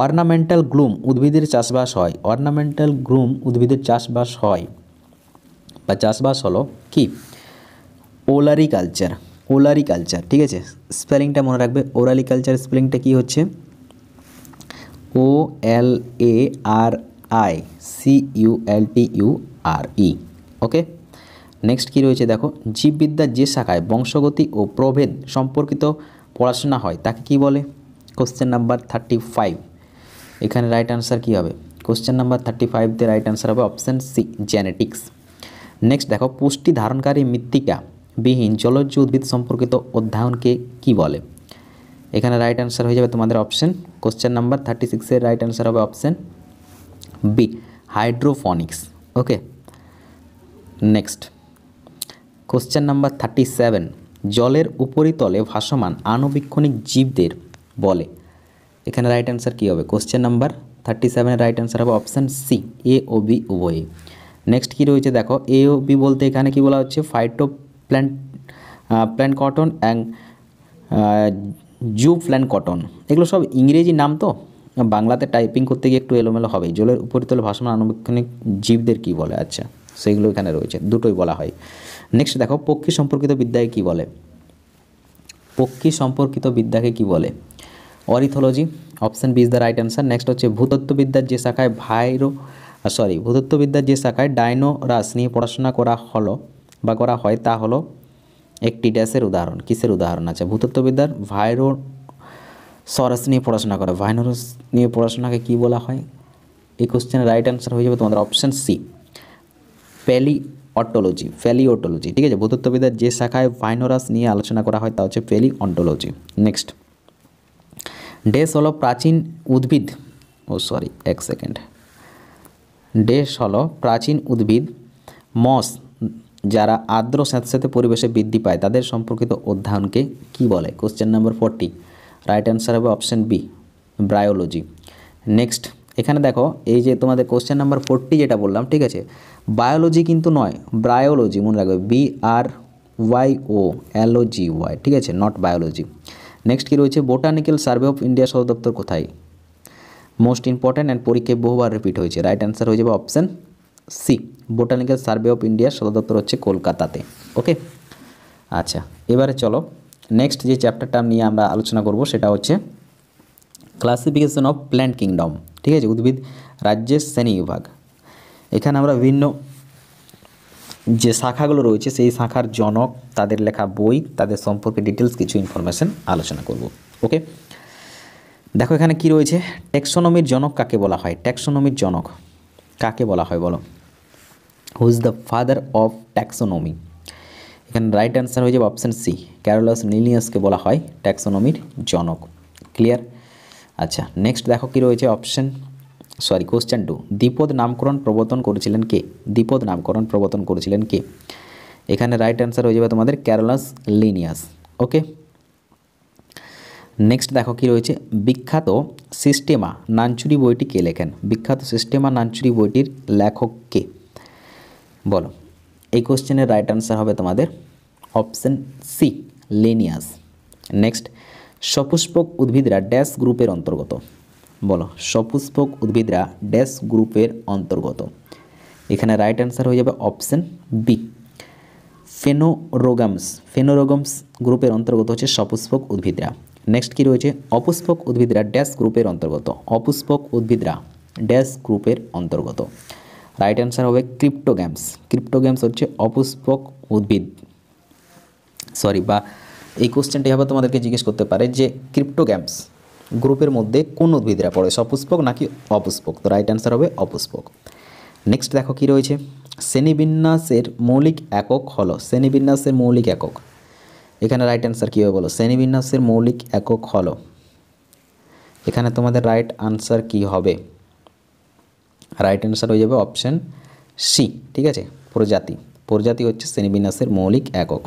অর্নামেন্টাল গ্লুম উদ্ভিদের চাষবাস হয় অর্নামেন্টাল গ্লুম উদ্ভিদের চাষবাস হয় বা চাষবাস হলো কি ওলারি কালচার ওলারি কালচার ঠিক আছে স্পেলিংটা মনে রাখবে ওরালি কালচার স্পেলিংটা কি হচ্ছে O L A R I C U L T U R E okay next কি রয়েছে দেখো জীববিদ্যার যে শাখায় বংশগতি ও প্রভেদ সম্পর্কিত পড়াশোনা হয় তাকে কি বলে কোশ্চেন নাম্বার থার্টি ফাইভ এখানে রাইট আনসার কী হবে কোশ্চেন নাম্বার থার্টি ফাইভতে রাইট আনসার হবে অপশান সি জেনেটিক্স নেক্সট দেখো পুষ্টি ধারণকারী মৃত্তিকা বিহীন জলজ উদ্ভিদ সম্পর্কিত অধ্যয়নকে কি বলে এখানে রাইট আনসার হয়ে যাবে তোমাদের অপশন কোশ্চেন নাম্বার থার্টি সিক্সের রাইট আনসার হবে option B hydroponics okay next question number thirty seven জলের উপরিতলে ভাসমান আণুবীক্ষণিক জীবদের বলে এখানে রাইট অ্যান্সার কী হবে কোশ্চেন নাম্বার থার্টি সেভেনের রাইট অ্যান্সার হবে অপশান সি এ ও বি উভয়ে নেক্সট কী রয়েছে দেখো এ ও বি বলতে এখানে কী বলা হচ্ছে phyto plant plant cotton and zoo plant cotton এগুলো সব ইংরেজি নাম তো বাংলাতে টাইপিং করতে গিয়ে একটু এলোমেলো হবে জলের উপরিতল ভাষণ আনুবেক্ষণিক জীবদের কী বলে আচ্ছা সেইগুলো এখানে রয়েছে দুটোই বলা হয় নেক্সট দেখো পক্ষী সম্পর্কিত বিদ্যায় কী বলে পক্ষী সম্পর্কিত বিদ্যাকে কী বলে ornithology option B is the right answer next হচ্ছে ভূতত্ত্ববিদ্যার যে শাখায় ভাইরো সরি ভূতত্ত্ববিদ্যার যে শাখায় ডাইনোরাস নিয়ে পড়াশোনা করা হলো বা করা হয় তা হলো একটি ড্যাশের উদাহরণ কিসের উদাহরণ আছে ভূতত্ত্ববিদ্যার ভাইরো সরাস নিয়ে পড়াশোনা করে ভাইনোরাস নিয়ে পড়াশোনাকে কি বলা হয় এই কোশ্চেনের রাইট অ্যান্সার হয়ে যাবে তোমাদের option C palaeontology palaeontology ঠিক আছে ভূতত্ত্ববিদ্যার যে শাখায় ভাইনোরাস নিয়ে আলোচনা করা হয় তা হচ্ছে প্যালি অন্টোলজি নেক্সট ডেস হলো প্রাচীন উদ্ভিদ ও সরি এক সেকেন্ড ডেস হলো প্রাচীন উদ্ভিদ মস যারা আর্দ্র সাথে পরিবেশে বৃদ্ধি পায় তাদের সম্পর্কিত অধ্যয়নকে কি বলে question number forty right answer হবে অপশান বি ব্রায়োলজি নেক্সট এখানে দেখো এই যে তোমাদের কোশ্চেন নাম্বার ফোরটি যেটা বললাম ঠিক আছে বায়োলজি কিন্তু নয় ব্রায়োলজি মনে রাখবে B R Y O L O G Y ঠিক আছে নট বায়োলজি নেক্সট কি রয়েছে বোটানিক্যাল সার্ভে অফ ইন্ডিয়া সদর দপ্তর কোথায় মোস্ট ইম্পর্ট্যান্ট অ্যান্ড পরীক্ষায় বহুবার রিপিট হয়েছে রাইট অ্যান্সার হয়ে যাবে option C Botanical Survey of India সদর দপ্তর হচ্ছে কলকাতাতে ওকে আচ্ছা এবারে চলো নেক্সট যে চ্যাপ্টারটা নিয়ে আমরা আলোচনা করব সেটা হচ্ছে ক্লাসিফিকেশন অফ প্ল্যান্ট কিংডম ঠিক আছে উদ্ভিদ রাজ্যের শ্রেণী বিভাগ এখানে আমরা বিভিন্ন যে শাখাগুলো রয়েছে সেই শাখার জনক তাদের লেখা বই তাদের সম্পর্কে ডিটেলস কিছু ইনফরমেশন আলোচনা করব ওকে দেখো এখানে কি রয়েছে ট্যাক্সোনমির জনক কাকে বলা হয় ট্যাক্সোনমির জনক কাকে বলা হয় বলো who is the father of taxonomy এখানে রাইট অ্যান্সার হয়ে যাবে অপশান সি ক্যারোলাস নিলিয়াসকে বলা হয় ট্যাক্সোনমির জনক ক্লিয়ার আচ্ছা নেক্সট দেখো কি রয়েছে অপশান সরি কোশ্চেন টু দ্বিপদ নামকরণ প্রবর্তন করেছিলেন কে দ্বিপদ নামকরণ প্রবর্তন করেছিলেন কে এখানে রাইট অ্যান্সার হয়ে যাবে তোমাদের ক্যারোলাস লিনিয়াস ওকে নেক্সট দেখো কি রয়েছে বিখ্যাত সিস্টেমা নাঞ্চুরি বইটি কে লেখেন বিখ্যাত সিস্টেমা নাঞ্চুরি বইটির লেখক কে বলো এই কোশ্চেনের রাইট অ্যান্সার হবে তোমাদের অপশন সি লিনিয়াস নেক্সট সপুষ্পক উদ্ভিদরা ড্যাশ গ্রুপের অন্তর্গত বলো সপুষ্পক উদ্ভিদরা ড্যাশ গ্রুপের অন্তর্গত এখানে রাইট অ্যান্সার হয়ে যাবে অপশান বি ফেনোরোগামস ফেনোরোগামস গ্রুপের অন্তর্গত হচ্ছে সপুষ্পক উদ্ভিদরা নেক্সট কি রয়েছে অপুষ্পক উদ্ভিদরা ড্যাশ গ্রুপের অন্তর্গত অপুষ্পক উদ্ভিদরা ড্যাশ গ্রুপের অন্তর্গত রাইট অ্যান্সার হবে ক্রিপ্টোগ্যামস ক্রিপ্টোগ্যামস হচ্ছে অপুষ্পক উদ্ভিদ সরি বা এই কোশ্চেনটি হবে তোমাদেরকে জিজ্ঞেস করতে পারে যে ক্রিপ্টোগ্যামস গ্রুপের মধ্যে কোন উদ্ভিদরা পড়ে সপুষ্পক নাকি অপুষ্পক তো রাইট অ্যান্সার হবে অপুষ্পক নেক্সট দেখো কি রয়েছে শ্রেণীবিন্যাসের মৌলিক একক হলো শ্রেণীবিন্যাসের মৌলিক একক এখানে রাইট অ্যান্সার কী হবে বলো শ্রেণীবিন্যাসের মৌলিক একক হলো এখানে তোমাদের রাইট আনসার কি হবে রাইট অ্যান্সার হয়ে যাবে অপশান সি ঠিক আছে প্রজাতি প্রজাতি হচ্ছে শ্রেণীবিন্যাসের মৌলিক একক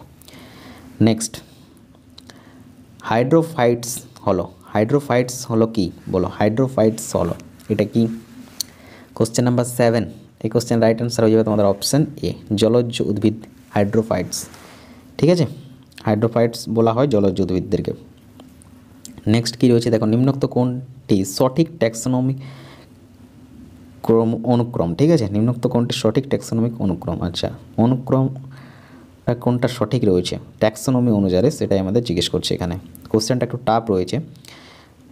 নেক্সট হাইড্রোফাইটস হলো হাইড্রোফাইটস হলো কি বলো হাইড্রোফাইটস হলো এটা কি কোশ্চেন নাম্বার সেভেন এই কোশ্চেন রাইট অ্যান্সার হয়ে যাবে তোমাদের অপশান এ জলজ উদ্ভিদ হাইড্রোফাইটস ঠিক আছে হাইড্রোফাইটস বলা হয় জলজ উদ্ভিদদেরকে নেক্সট কী রয়েছে দেখো নিম্নোক্ত কোনটি সঠিক ট্যাক্সোনমি ক্রম অনুক্রম ঠিক আছে নিম্নোক্ত কোনটি সঠিক ট্যাক্সোনমিক অনুক্রম আচ্ছা অনুক্রম কোনটা সঠিক রয়েছে ট্যাক্সোনমি অনুযায়ী সেটাই আমাদের জিজ্ঞেস করছে এখানে কোশ্চেনটা একটু টাফ রয়েছে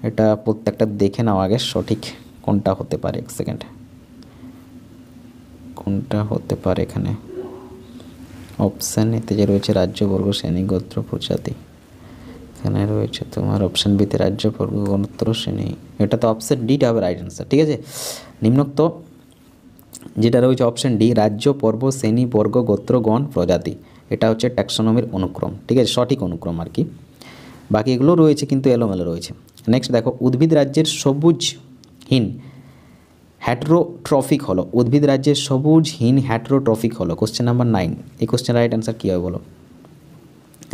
এটা প্রত্যেকটা দেখে নাও আগে সঠিক কোনটা হতে পারে এক সেকেন্ড কোনটা হতে পারে এখানে অপশান এতে যে রয়েছে রাজ্যবর্গ শ্রেণী গোত্র প্রজাতি এখানে রয়েছে তোমার অপশান বিতে বর্গ গণত্র শ্রেণী এটা তো অপশান ডিটা হবে রাইট অ্যান্সার ঠিক আছে নিম্নোক্ত যেটা রয়েছে অপশান ডি রাজ্য পর্ব শ্রেণী বর্গ গোত্রগণ প্রজাতি এটা হচ্ছে ট্যাক্সোনমির অনুক্রম ঠিক আছে সঠিক অনুক্রম আর কি বাকি এগুলো রয়েছে কিন্তু এলোমেলো রয়েছে নেক্সট দেখো উদ্ভিদ রাজ্যের সবুজহীন হ্যাট্রোট্রফিক হলো উদ্ভিদ রাজ্যের সবুজহীন হ্যাট্রোট্রফিক হলো কোশ্চেন নাম্বার নাইন এই কোশ্চেন রাইট অ্যান্সার কী হবে বলো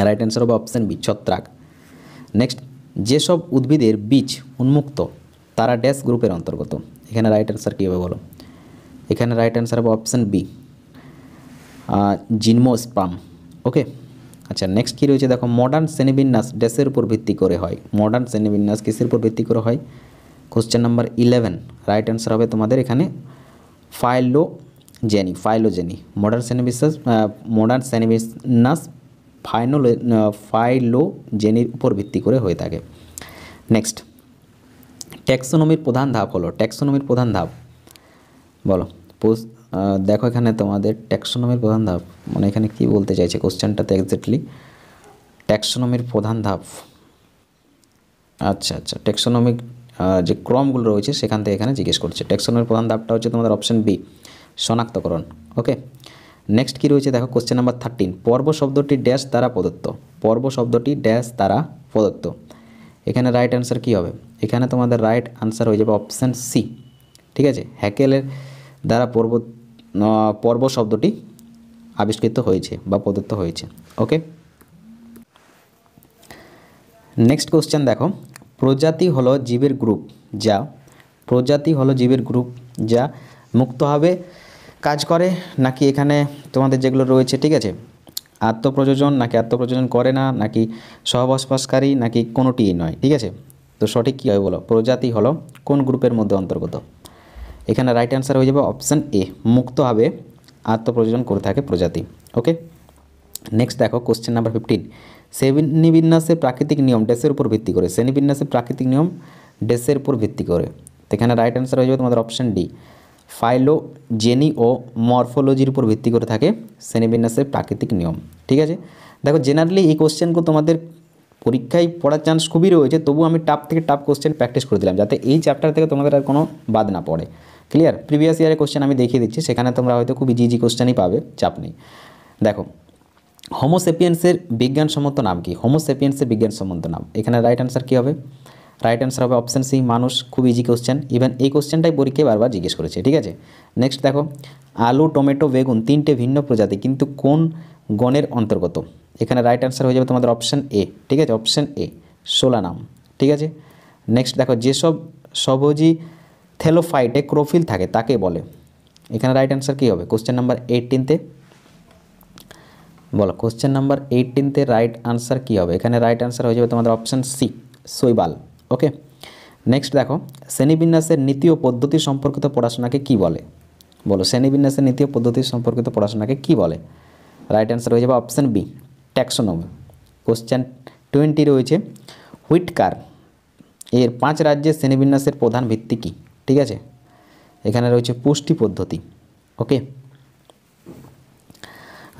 রাইট অ্যান্সার হবে অপশান বি ছত্রাক নেক্সট যেসব উদ্ভিদের বীজ উন্মুক্ত তারা ড্যাশ গ্রুপের অন্তর্গত এখানে রাইট অ্যান্সার কী হবে বলো এখানে রাইট অ্যান্সার হবে অপশান বি পাম ওকে আচ্ছা নেক্সট কী রয়েছে দেখো মডার্ন শ্রেণীবিন্যাস ড্যাশের উপর ভিত্তি করে হয় মডার্ন শ্রেণীবিন্যাস কিসের উপর ভিত্তি করে হয় question number eleven right answer হবে তোমাদের এখানে ফাইলো জেনি ফাইলোজেনি মডার্ন শ্রেণীবিশ্বাস মডার্ন শ্রেণীবিন্যাস ফাইনোল জেনির উপর ভিত্তি করে হয়ে থাকে নেক্সট ট্যাক্সোনমির প্রধান ধাপ হলো ট্যাক্সোনমির প্রধান ধাপ বলো দেখো এখানে তোমাদের ট্যাক্সোনমির প্রধান ধাপ মানে এখানে কি বলতে চাইছে কোশ্চেনটাতে এক্স্যাক্টলি ট্যাক্সোনমির প্রধান ধাপ আচ্ছা আচ্ছা ট্যাক্সোনমিক যে ক্রমগুলো রয়েছে সেখান থেকে এখানে জিজ্ঞেস করছে ট্যাক্সোনমির প্রধান ধাপটা হচ্ছে তোমাদের অপশন বি শনাক্তকরণ ওকে নেক্সট কি রয়েছে দেখো কোশ্চেন নাম্বার থার্টিন পর্ব শব্দটি ড্যাশ তারা প্রদত্ত পর্ব শব্দটি ড্যাশ তারা প্রদত্ত এখানে রাইট অ্যান্সার কি হবে এখানে তোমাদের রাইট আনসার হয়ে যাবে অপশান সি ঠিক আছে হ্যাকেলের দ্বারা পর্বত পর্ব শব্দটি আবিষ্কৃত হয়েছে বা প্রদত্ত হয়েছে ওকে নেক্সট কোশ্চেন দেখো প্রজাতি হলো জীবের গ্রুপ যা প্রজাতি হলো জীবের গ্রুপ যা মুক্তভাবে কাজ করে নাকি এখানে তোমাদের যেগুলো রয়েছে ঠিক আছে আত্মপ্রযোজন নাকি আত্মপ্রযোজন করে না নাকি সহবসবাসকারী নাকি কোনোটিই নয় ঠিক আছে তো সঠিক কী হয় বলো প্রজাতি হলো কোন গ্রুপের মধ্যে অন্তর্গত এখানে রাইট অ্যান্সার হয়ে যাবে অপশান এ মুক্তভাবে আত্মপ্রযোজন করে থাকে প্রজাতি ওকে নেক্সট দেখো কোশ্চেন নাম্বার ফিফটিন শ্রেণীবিন্যাসে প্রাকৃতিক নিয়ম ডেসের উপর ভিত্তি করে শ্রেণীবিন্যাসে প্রাকৃতিক নিয়ম ডেসের উপর ভিত্তি করে তো এখানে রাইট অ্যান্সার হয়ে যাবে তোমাদের অপশান ডি ফাইলোজেনি ও মরফোলজির উপর ভিত্তি করে থাকে শ্রেণীবিন্যাসের প্রাকৃতিক নিয়ম ঠিক আছে দেখো জেনারেলি এই কোশ্চেনগুলো তোমাদের পরীক্ষায় পড়ার চান্স খুবই রয়েছে তবু আমি টাপ থেকে টাপ কোশ্চেন প্র্যাকটিস করে দিলাম যাতে এই চ্যাপ্টার থেকে তোমাদের আর কোনো বাদ না পড়ে ক্লিয়ার প্রিভিয়াস ইয়ারের কোশ্চেন আমি দেখিয়ে দিচ্ছি সেখানে তোমরা হয়তো খুব ইজি ইজি কোশ্চেনই পাবে চাপ নেই দেখো হোমোসেপিয়েন্সের বিজ্ঞানসম্মত নাম কি হোমোসেপিয়েন্সের বিজ্ঞানসম্মত নাম এখানে রাইট আনসার কী হবে রাইট আনসার হবে অপশান সি মানুষ খুব ইজি কোশ্চেন ইভেন এই কোশ্চেনটাই পরীক্ষায় বারবার জিজ্ঞেস করেছে ঠিক আছে নেক্সট দেখো আলু টমেটো বেগুন তিনটে ভিন্ন প্রজাতি কিন্তু কোন গণের অন্তর্গত এখানে রাইট আনসার হয়ে যাবে তোমাদের অপশান এ ঠিক আছে অপশান এ সোলা নাম ঠিক আছে নেক্সট দেখো যেসব সবজি থেলোফাইটে ক্রোফিল থাকে তাকে বলে এখানে রাইট অ্যান্সার কী হবে কোশ্চেন নাম্বার এইটিনতে বলো কোশ্চেন নাম্বার এইটিনতে রাইট আনসার কী হবে এখানে রাইট আনসার হয়ে যাবে তোমাদের অপশান সি শৈবাল ওকে নেক্সট দেখো শ্রেণীবিন্যাসের নীতি ও পদ্ধতি সম্পর্কিত পড়াশোনাকে কি বলে বলো শ্রেণীবিন্যাসের নীতি ও পদ্ধতি সম্পর্কিত পড়াশোনাকে কি বলে রাইট অ্যান্সার হয়ে যাবে option B taxonomy question twenty রয়েছে হুইটকার এর পাঁচ রাজ্যের শ্রেণীবিন্যাসের প্রধান ভিত্তি কী ঠিক আছে এখানে রয়েছে পুষ্টি পদ্ধতি ওকে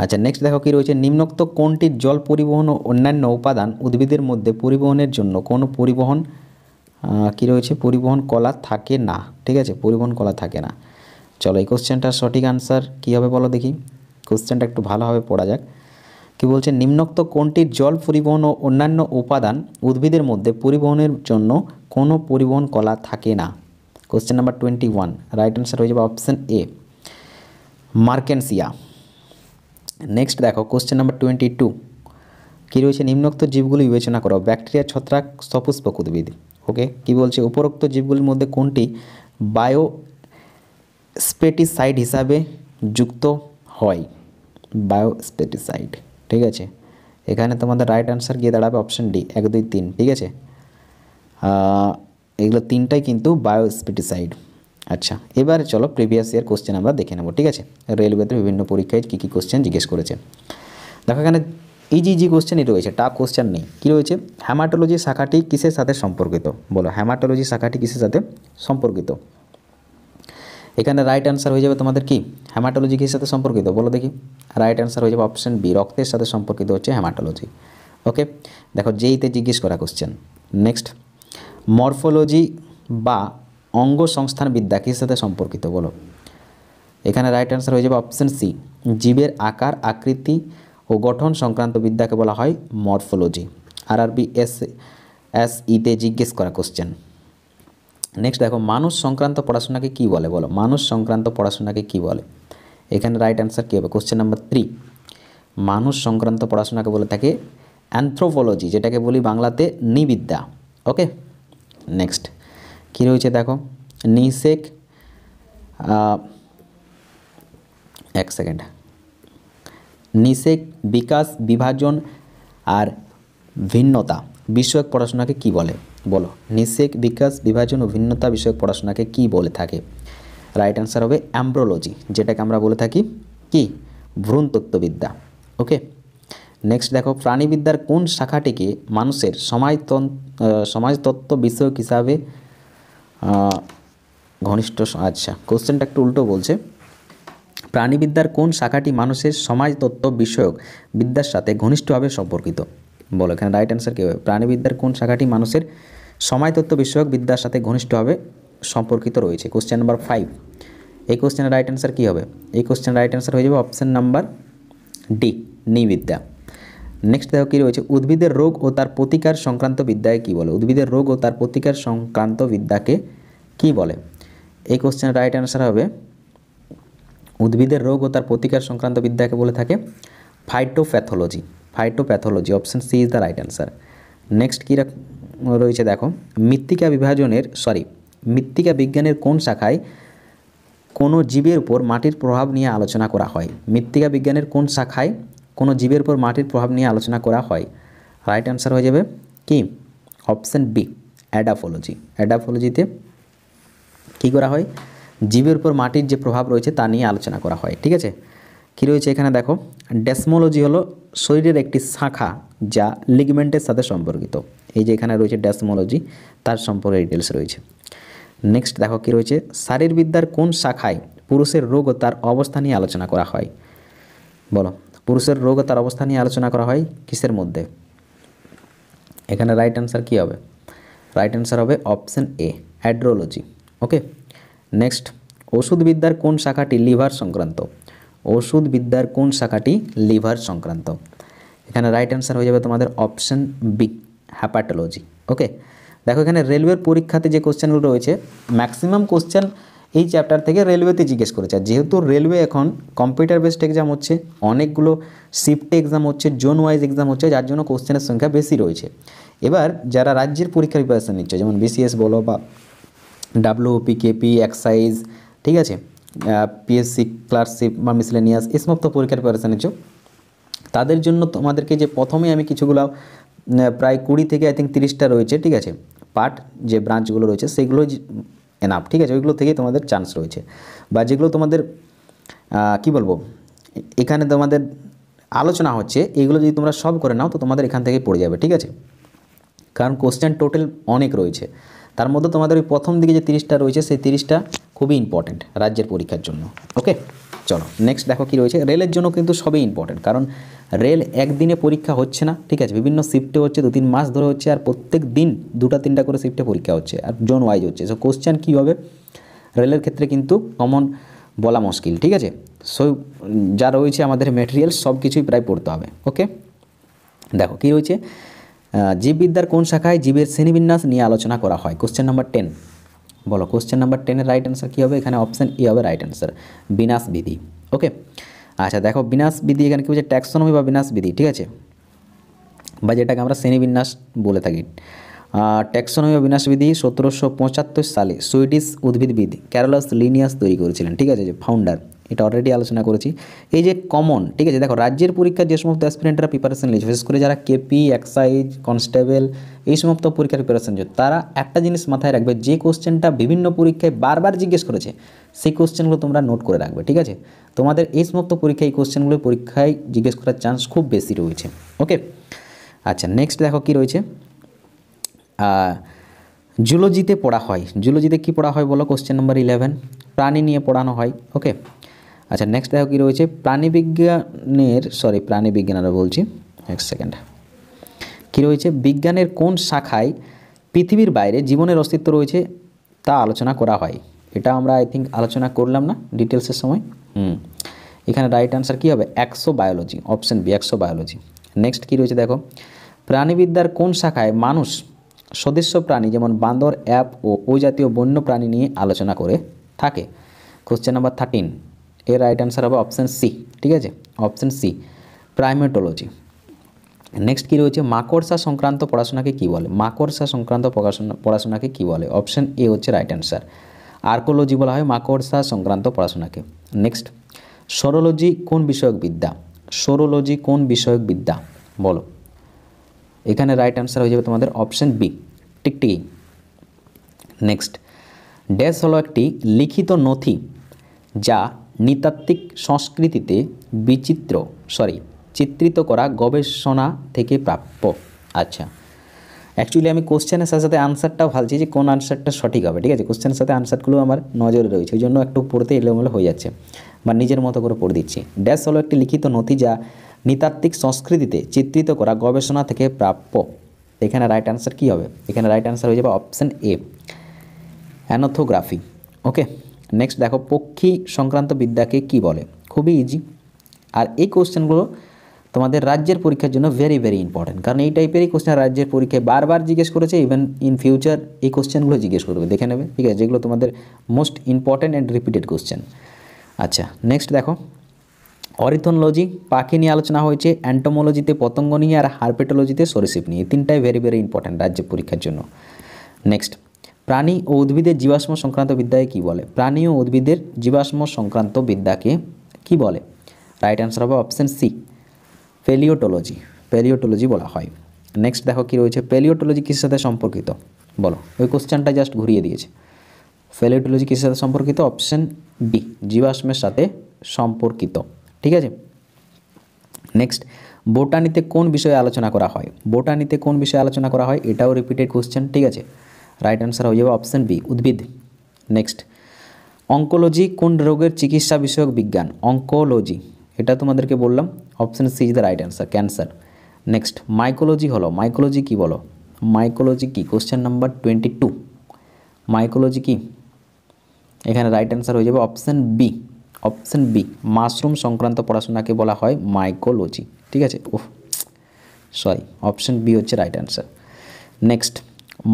আচ্ছা নেক্সট দেখো কি রয়েছে নিম্নোক্ত কোনটির জল পরিবহন ও অন্যান্য উপাদান উদ্ভিদের মধ্যে পরিবহনের জন্য কোনো পরিবহন কি রয়েছে পরিবহন কলা থাকে না ঠিক আছে পরিবহন কলা থাকে না চলো এই কোশ্চেনটার সঠিক আনসার কী হবে বলো দেখি কোশ্চেনটা একটু ভালোভাবে পড়া যাক কি বলছে নিম্নোক্ত কোনটির জল পরিবহন ও অন্যান্য উপাদান উদ্ভিদের মধ্যে পরিবহনের জন্য কোনো পরিবহন কলা থাকে না question number twenty one right answer হয়ে যাবে অপশান এ মার্কেন্সিয়া নেক্সট দেখো কোশ্চেন নাম্বার টোয়েন্টি টু কী রয়েছে নিম্নোক্ত জীবগুলি বিবেচনা করো ব্যাকটেরিয়া ছত্রাক সপুষ্পক উদ্ভিদ ওকে কি বলছে উপরোক্ত জীবগুলির মধ্যে কোনটি বায়ো স্পেটিসাইড হিসাবে যুক্ত হয় বায়ো স্পেটিসাইড ঠিক আছে এখানে তোমাদের রাইট আনসার গিয়ে দাঁড়াবে অপশান ডি এক দুই তিন ঠিক আছে এগুলো তিনটাই কিন্তু বায়োস্পিটিসাইড আচ্ছা এবারে চলো প্রিভিয়াস ইয়ার কোশ্চেন আমরা দেখে নেবো ঠিক আছে রেলওয়েতে বিভিন্ন পরীক্ষায় কী কী কোশ্চেন জিজ্ঞেস করেছে দেখো এখানে ইজি ইজি কোশ্চেনই রয়েছে টা কোশ্চেন নেই কী রয়েছে হ্যামাটোলজি শাখাটি কিসের সাথে সম্পর্কিত বলো হ্যামাটোলজি শাখাটি কিসের সাথে সম্পর্কিত এখানে রাইট অ্যান্সার হয়ে যাবে তোমাদের কি হ্যামাটোলজি কিসের সাথে সম্পর্কিত বলো দেখি রাইট অ্যান্সার হয়ে যাবে অপশন বি রক্তের সাথে সম্পর্কিত হচ্ছে হ্যামাটোলজি ওকে দেখো যেইতে জিজ্ঞেস করা কোশ্চেন নেক্সট মরফোলজি বা অঙ্গ সংস্থান বিদ্যা কিসের সাথে সম্পর্কিত বলো এখানে রাইট অ্যান্সার হয়ে যাবে অপশন সি জীবের আকার আকৃতি ও গঠন সংক্রান্ত বিদ্যাকে বলা হয় মরফোলজি আর আর বি এস এস ইতে জিজ্ঞেস করা কোশ্চেন নেক্সট দেখো মানুষ সংক্রান্ত পড়াশোনাকে কি বলে বলো মানুষ সংক্রান্ত পড়াশোনাকে কি বলে এখানে রাইট অ্যান্সার কী হবে কোশ্চেন নাম্বার থ্রি মানুষ সংক্রান্ত পড়াশোনাকে বলে থাকে অ্যান্থ্রোপোলজি যেটাকে বলি বাংলাতে নিবিদ্যা ওকে নেক্সট কী রয়েছে দেখো নিসেক এক সেকেন্ড নিষেক বিকাশ বিভাজন আর ভিন্নতা বিষয়ক পড়াশোনাকে কি বলে বলো নিষেক বিকাশ বিভাজন ও ভিন্নতা বিষয়ক পড়াশোনাকে কি বলে থাকে রাইট অ্যান্সার হবে অ্যাম্ব্রোলজি যেটাকে আমরা বলে থাকি কি ভ্রূণতত্ত্ববিদ্যা ওকে নেক্সট দেখো প্রাণীবিদ্যার কোন শাখাটিকে মানুষের সমাজতন সমাজতত্ত্ব বিষয়ক হিসাবে ঘনিষ্ঠ আচ্ছা কোশ্চেনটা একটু উল্টো বলছে প্রাণীবিদ্যার কোন শাখাটি মানুষের সমাজতত্ত্ব বিষয়ক বিদ্যার সাথে ঘনিষ্ঠভাবে সম্পর্কিত বলো এখানে রাইট অ্যান্সার কী হবে প্রাণীবিদ্যার কোন শাখাটি মানুষের সমাজতত্ত্ব বিষয়ক বিদ্যার সাথে ঘনিষ্ঠভাবে সম্পর্কিত রয়েছে কোশ্চেন নাম্বার ফাইভ এই কোশ্চেনের রাইট অ্যান্সার কী হবে এই কোশ্চেনের রাইট অ্যান্সার হয়ে যাবে অপশান নাম্বার ডি নিবিদ্যা নেক্সট দেখো কী রয়েছে উদ্ভিদের রোগ ও তার প্রতিকার সংক্রান্ত বিদ্যাকে কী বলে উদ্ভিদের রোগ ও তার প্রতিকার সংক্রান্ত বিদ্যাকে কি বলে এই কোশ্চেনের রাইট অ্যান্সার হবে উদ্ভিদের রোগ ও তার প্রতিকার সংক্রান্ত বিদ্যাকে বলে থাকে phytopathology phytopathology option C is the right answer next কী রয়েছে দেখো মৃত্তিকা বিভাজনের সরি মৃত্তিকা বিজ্ঞানের কোন শাখায় কোনো জীবের উপর মাটির প্রভাব নিয়ে আলোচনা করা হয় মৃত্তিকা বিজ্ঞানের কোন শাখায় কোনো জীবের উপর মাটির প্রভাব নিয়ে আলোচনা করা হয় রাইট অ্যান্সার হয়ে যাবে কি অপশান বি অ্যাডাফোলজি অ্যাডাফোলজিতে কী করা হয় জীবের উপর মাটির যে প্রভাব রয়েছে তা নিয়ে আলোচনা করা হয় ঠিক আছে কী রয়েছে এখানে দেখো ড্যাসমোলজি হলো শরীরের একটি শাখা যা লিগমেন্টের সাথে সম্পর্কিত এই যে এখানে রয়েছে ড্যাসমোলজি তার সম্পর্কে ডিটেলস রয়েছে নেক্সট দেখো কী রয়েছে শারীরবিদ্যার কোন শাখায় পুরুষের রোগ ও তার অবস্থা নিয়ে আলোচনা করা হয় বলো পুরুষের রোগ তার অবস্থা নিয়ে আলোচনা করা হয় কিসের মধ্যে এখানে রাইট অ্যান্সার কী হবে রাইট অ্যান্সার হবে অপশান এ অ্যাড্রোলজি ওকে নেক্সট ওষুধবিদ্যার কোন শাখাটি লিভার সংক্রান্ত ওষুধবিদ্যার কোন শাখাটি লিভার সংক্রান্ত এখানে রাইট অ্যান্সার হয়ে যাবে তোমাদের অপশান বি হ্যাপাটোলজি ওকে দেখো এখানে রেলওয়ের পরীক্ষাতে যে কোশ্চেনগুলো রয়েছে ম্যাক্সিমাম কোশ্চেন এই চ্যাপ্টার থেকে রেলওয়েতে জিজ্ঞেস করেছে যেহেতু রেলওয়ে এখন কম্পিউটার বেসড এক্সাম হচ্ছে অনেকগুলো শিফটে এক্সাম হচ্ছে জোন ওয়াইজ এক্সাম হচ্ছে যার জন্য কোশ্চেনের সংখ্যা বেশি রয়েছে এবার যারা রাজ্যের পরীক্ষার প্রিপারেশান নিচ্ছে যেমন বিসিএস বলো বা ডাব্লিউপি কেপি এক্সাইজ ঠিক আছে পিএসসি ক্লার্কশিপ বা মিসলেনিয়াস এই সমস্ত পরীক্ষার প্রিপারেশান নিচ্ছ তাদের জন্য তোমাদেরকে যে প্রথমে আমি কিছুগুলো প্রায় কুড়ি থেকে আই থিঙ্ক তিরিশটা রয়েছে ঠিক আছে পার্ট যে ব্রাঞ্চগুলো রয়েছে সেগুলো এনাফ ঠিক আছে ওইগুলো থেকেই তোমাদের চান্স রয়েছে বা যেগুলো তোমাদের কি বলবো এখানে তোমাদের আলোচনা হচ্ছে এগুলো যদি তোমরা সব করে নাও তো তোমাদের এখান থেকে পড়ে যাবে ঠিক আছে কারণ কোশ্চেন টোটাল অনেক রয়েছে তার মধ্যে তোমাদের ওই প্রথম দিকে যে তিরিশটা রয়েছে সেই তিরিশটা খুবই ইম্পর্ট্যান্ট রাজ্যের পরীক্ষার জন্য ওকে চলো নেক্সট দেখো কি রয়েছে রেলের জন্য কিন্তু সবই ইম্পর্টেন্ট কারণ রেল একদিনে পরীক্ষা হচ্ছে না ঠিক আছে বিভিন্ন শিফটে হচ্ছে দু তিন মাস ধরে হচ্ছে আর প্রত্যেক দিন দুটা তিনটা করে শিফটে পরীক্ষা হচ্ছে আর জোন ওয়াইজ হচ্ছে সো কোশ্চেন কী হবে রেলের ক্ষেত্রে কিন্তু কমন বলা মুশকিল ঠিক আছে সো যা রয়েছে আমাদের মেটেরিয়াল সব কিছুই প্রায় পড়তে হবে ওকে দেখো কী রয়েছে জীববিদ্যার কোন শাখায় জীবের শ্রেণীবিন্যাস নিয়ে আলোচনা করা হয় কোশ্চেন নাম্বার টেন বলো কোশ্চেন নাম্বার টেনের রাইট অ্যান্সার কী হবে এখানে অপশান ই e হবে রাইট অ্যান্সার বিনাশবিধি ওকে আচ্ছা দেখো বিনাশ বিধি এখানে কী বলছে ট্যাক্সোনমি বা বিনাশ বিধি ঠিক আছে বা যেটাকে আমরা শ্রেণীবিন্যাস বলে থাকি ট্যাক্সোনমি বিনাশবিধি সতেরোশো পঁচাত্তর সালে সুইডিশ উদ্ভিদবিদ ক্যারোলাস লিনিয়াস তৈরি করেছিলেন ঠিক আছে যে ফাউন্ডার এটা অলরেডি আলোচনা করেছি এই যে কমন ঠিক আছে দেখো রাজ্যের পরীক্ষা যে সমস্ত অ্যাসপিরেন্টরা প্রিপারেশন নিয়েছে বিশেষ করে যারা কেপি এক্সাইজ কনস্টেবল এই সমস্ত পরীক্ষার প্রিপারেশন নিচ্ছে তারা একটা জিনিস মাথায় রাখবে যে কোশ্চেনটা বিভিন্ন পরীক্ষায় বারবার জিজ্ঞেস করেছে সেই কোশ্চেনগুলো তোমরা নোট করে রাখবে ঠিক আছে তোমাদের এই সমস্ত পরীক্ষায় এই কোশ্চেনগুলো পরীক্ষায় জিজ্ঞেস করার চান্স খুব বেশি রয়েছে ওকে আচ্ছা নেক্সট দেখো কি রয়েছে জুলজিতে পড়া হয় জুলজিতে কি পড়া হয় বলো কোশ্চেন নম্বর ইলেভেন প্রাণী নিয়ে পড়ানো হয় ওকে আচ্ছা নেক্সট দেখো কী রয়েছে প্রাণীবিজ্ঞানের সরি প্রাণীবিজ্ঞান আরও বলছি এক সেকেন্ড কী রয়েছে বিজ্ঞানের কোন শাখায় পৃথিবীর বাইরে জীবনের অস্তিত্ব রয়েছে তা আলোচনা করা হয় এটা আমরা আই থিঙ্ক আলোচনা করলাম না ডিটেলসের সময় হুম এখানে রাইট আনসার কী হবে একশো বায়োলজি অপশান বি একশো বায়োলজি নেক্সট কী রয়েছে দেখো প্রাণীবিদ্যার কোন শাখায় মানুষ সদস্য প্রাণী যেমন বান্দর অ্যাপ ও ওই জাতীয় বন্য প্রাণী নিয়ে আলোচনা করে থাকে কোশ্চেন নাম্বার থার্টিন এর রাইট অ্যান্সার হবে অপশান সি ঠিক আছে অপশান সি প্রাইমেটোলজি নেক্সট কী রয়েছে মাকড়সা সংক্রান্ত পড়াশোনাকে কি বলে মাকড়সা সংক্রান্ত পড়াশোনা পড়াশোনাকে কী বলে অপশান এ হচ্ছে রাইট অ্যান্সার আর্কোলজি বলা হয় মাকড়সা সংক্রান্ত পড়াশোনাকে নেক্সট সরোলজি কোন বিষয়ক বিদ্যা সরোলজি কোন বিষয়ক বিদ্যা বলো এখানে রাইট অ্যান্সার হয়ে যাবে তোমাদের অপশান বি টিকটিকি নেক্সট ড্যাশ হলো একটি লিখিত নথি যা নৃতাত্ত্বিক সংস্কৃতিতে বিচিত্র সরি চিত্রিত করা গবেষণা থেকে প্রাপ্য আচ্ছা অ্যাকচুয়ালি আমি কোশ্চেনের সাথে সাথে আনসারটাও ভালছি যে কোন আনসারটা সঠিক হবে ঠিক আছে কোশ্চেনের সাথে আনসারগুলো আমার নজরে রয়েছে ওই জন্য একটু পড়তে এলোমেলো হয়ে যাচ্ছে বা নিজের মতো করে পড়ে দিচ্ছি ড্যাশ হলো একটি লিখিত নথি যা নৃতাত্ত্বিক সংস্কৃতিতে চিত্রিত করা গবেষণা থেকে প্রাপ্য এখানে রাইট অ্যান্সার কী হবে এখানে রাইট অ্যান্সার হয়ে যাবে অপশান এ অ্যানোথোগ্রাফি ওকে নেক্সট দেখো পক্ষী সংক্রান্ত বিদ্যাকে কি বলে খুবই ইজি আর এই কোশ্চেনগুলো তোমাদের রাজ্যের পরীক্ষার জন্য ভেরি ভেরি ইম্পর্টেন্ট কারণ এই টাইপেরই কোশ্চেন রাজ্যের পরীক্ষায় বারবার জিজ্ঞেস করেছে ইভেন ইন ফিউচার এই কোশ্চেনগুলো জিজ্ঞেস করবে দেখে নেবে ঠিক আছে যেগুলো তোমাদের most important and repeated question আচ্ছা নেক্সট দেখো অরিথনলজি পাখি নিয়ে আলোচনা হয়েছে অ্যান্টোমোলজিতে পতঙ্গ নিয়ে আর হার্পেটোলজিতে সরিষিপ নিয়ে তিনটাই ভেরি ভেরি ইম্পর্ট্যান্ট রাজ্য পরীক্ষার জন্য নেক্সট প্রাণী ও উদ্ভিদের জীবাশ্ম সংক্রান্ত বিদ্যায় কী বলে প্রাণী ও উদ্ভিদের জীবাশ্ম সংক্রান্ত বিদ্যাকে কি বলে রাইট অ্যান্সার হবে অপশান সি পেলিওটোলজি পেলিওটোলজি বলা হয় নেক্সট দেখো কী রয়েছে পেলিওটোলজি কিসের সাথে সম্পর্কিত বলো ওই কোশ্চেনটা জাস্ট ঘুরিয়ে দিয়েছে পেলিওটোলজি কিসের সাথে সম্পর্কিত অপশান বি জীবাশ্মের সাথে সম্পর্কিত ঠিক আছে নেক্সট বোটানিতে কোন বিষয়ে আলোচনা করা হয় বোটানিতে কোন বিষয়ে আলোচনা করা হয় এটাও রিপিটেড কোশ্চেন ঠিক আছে রাইট অ্যান্সার হয়ে যাবে অপশান বি উদ্ভিদ নেক্সট অঙ্কোলজি কোন রোগের চিকিৎসা বিষয়ক বিজ্ঞান অঙ্কোলজি এটা তোমাদেরকে বললাম option C is the right answer cancer next mycology হলো মাইকোলজি কি বলো মাইকোলজি কি question number twenty two mycology কি এখানে রাইট অ্যান্সার হয়ে যাবে option B option B mushroom সংক্রান্ত পড়াশোনাকে বলা হয় মাইকোলজি ঠিক আছে ওহ সরি অপশান বি হচ্ছে রাইট অ্যান্সার নেক্সট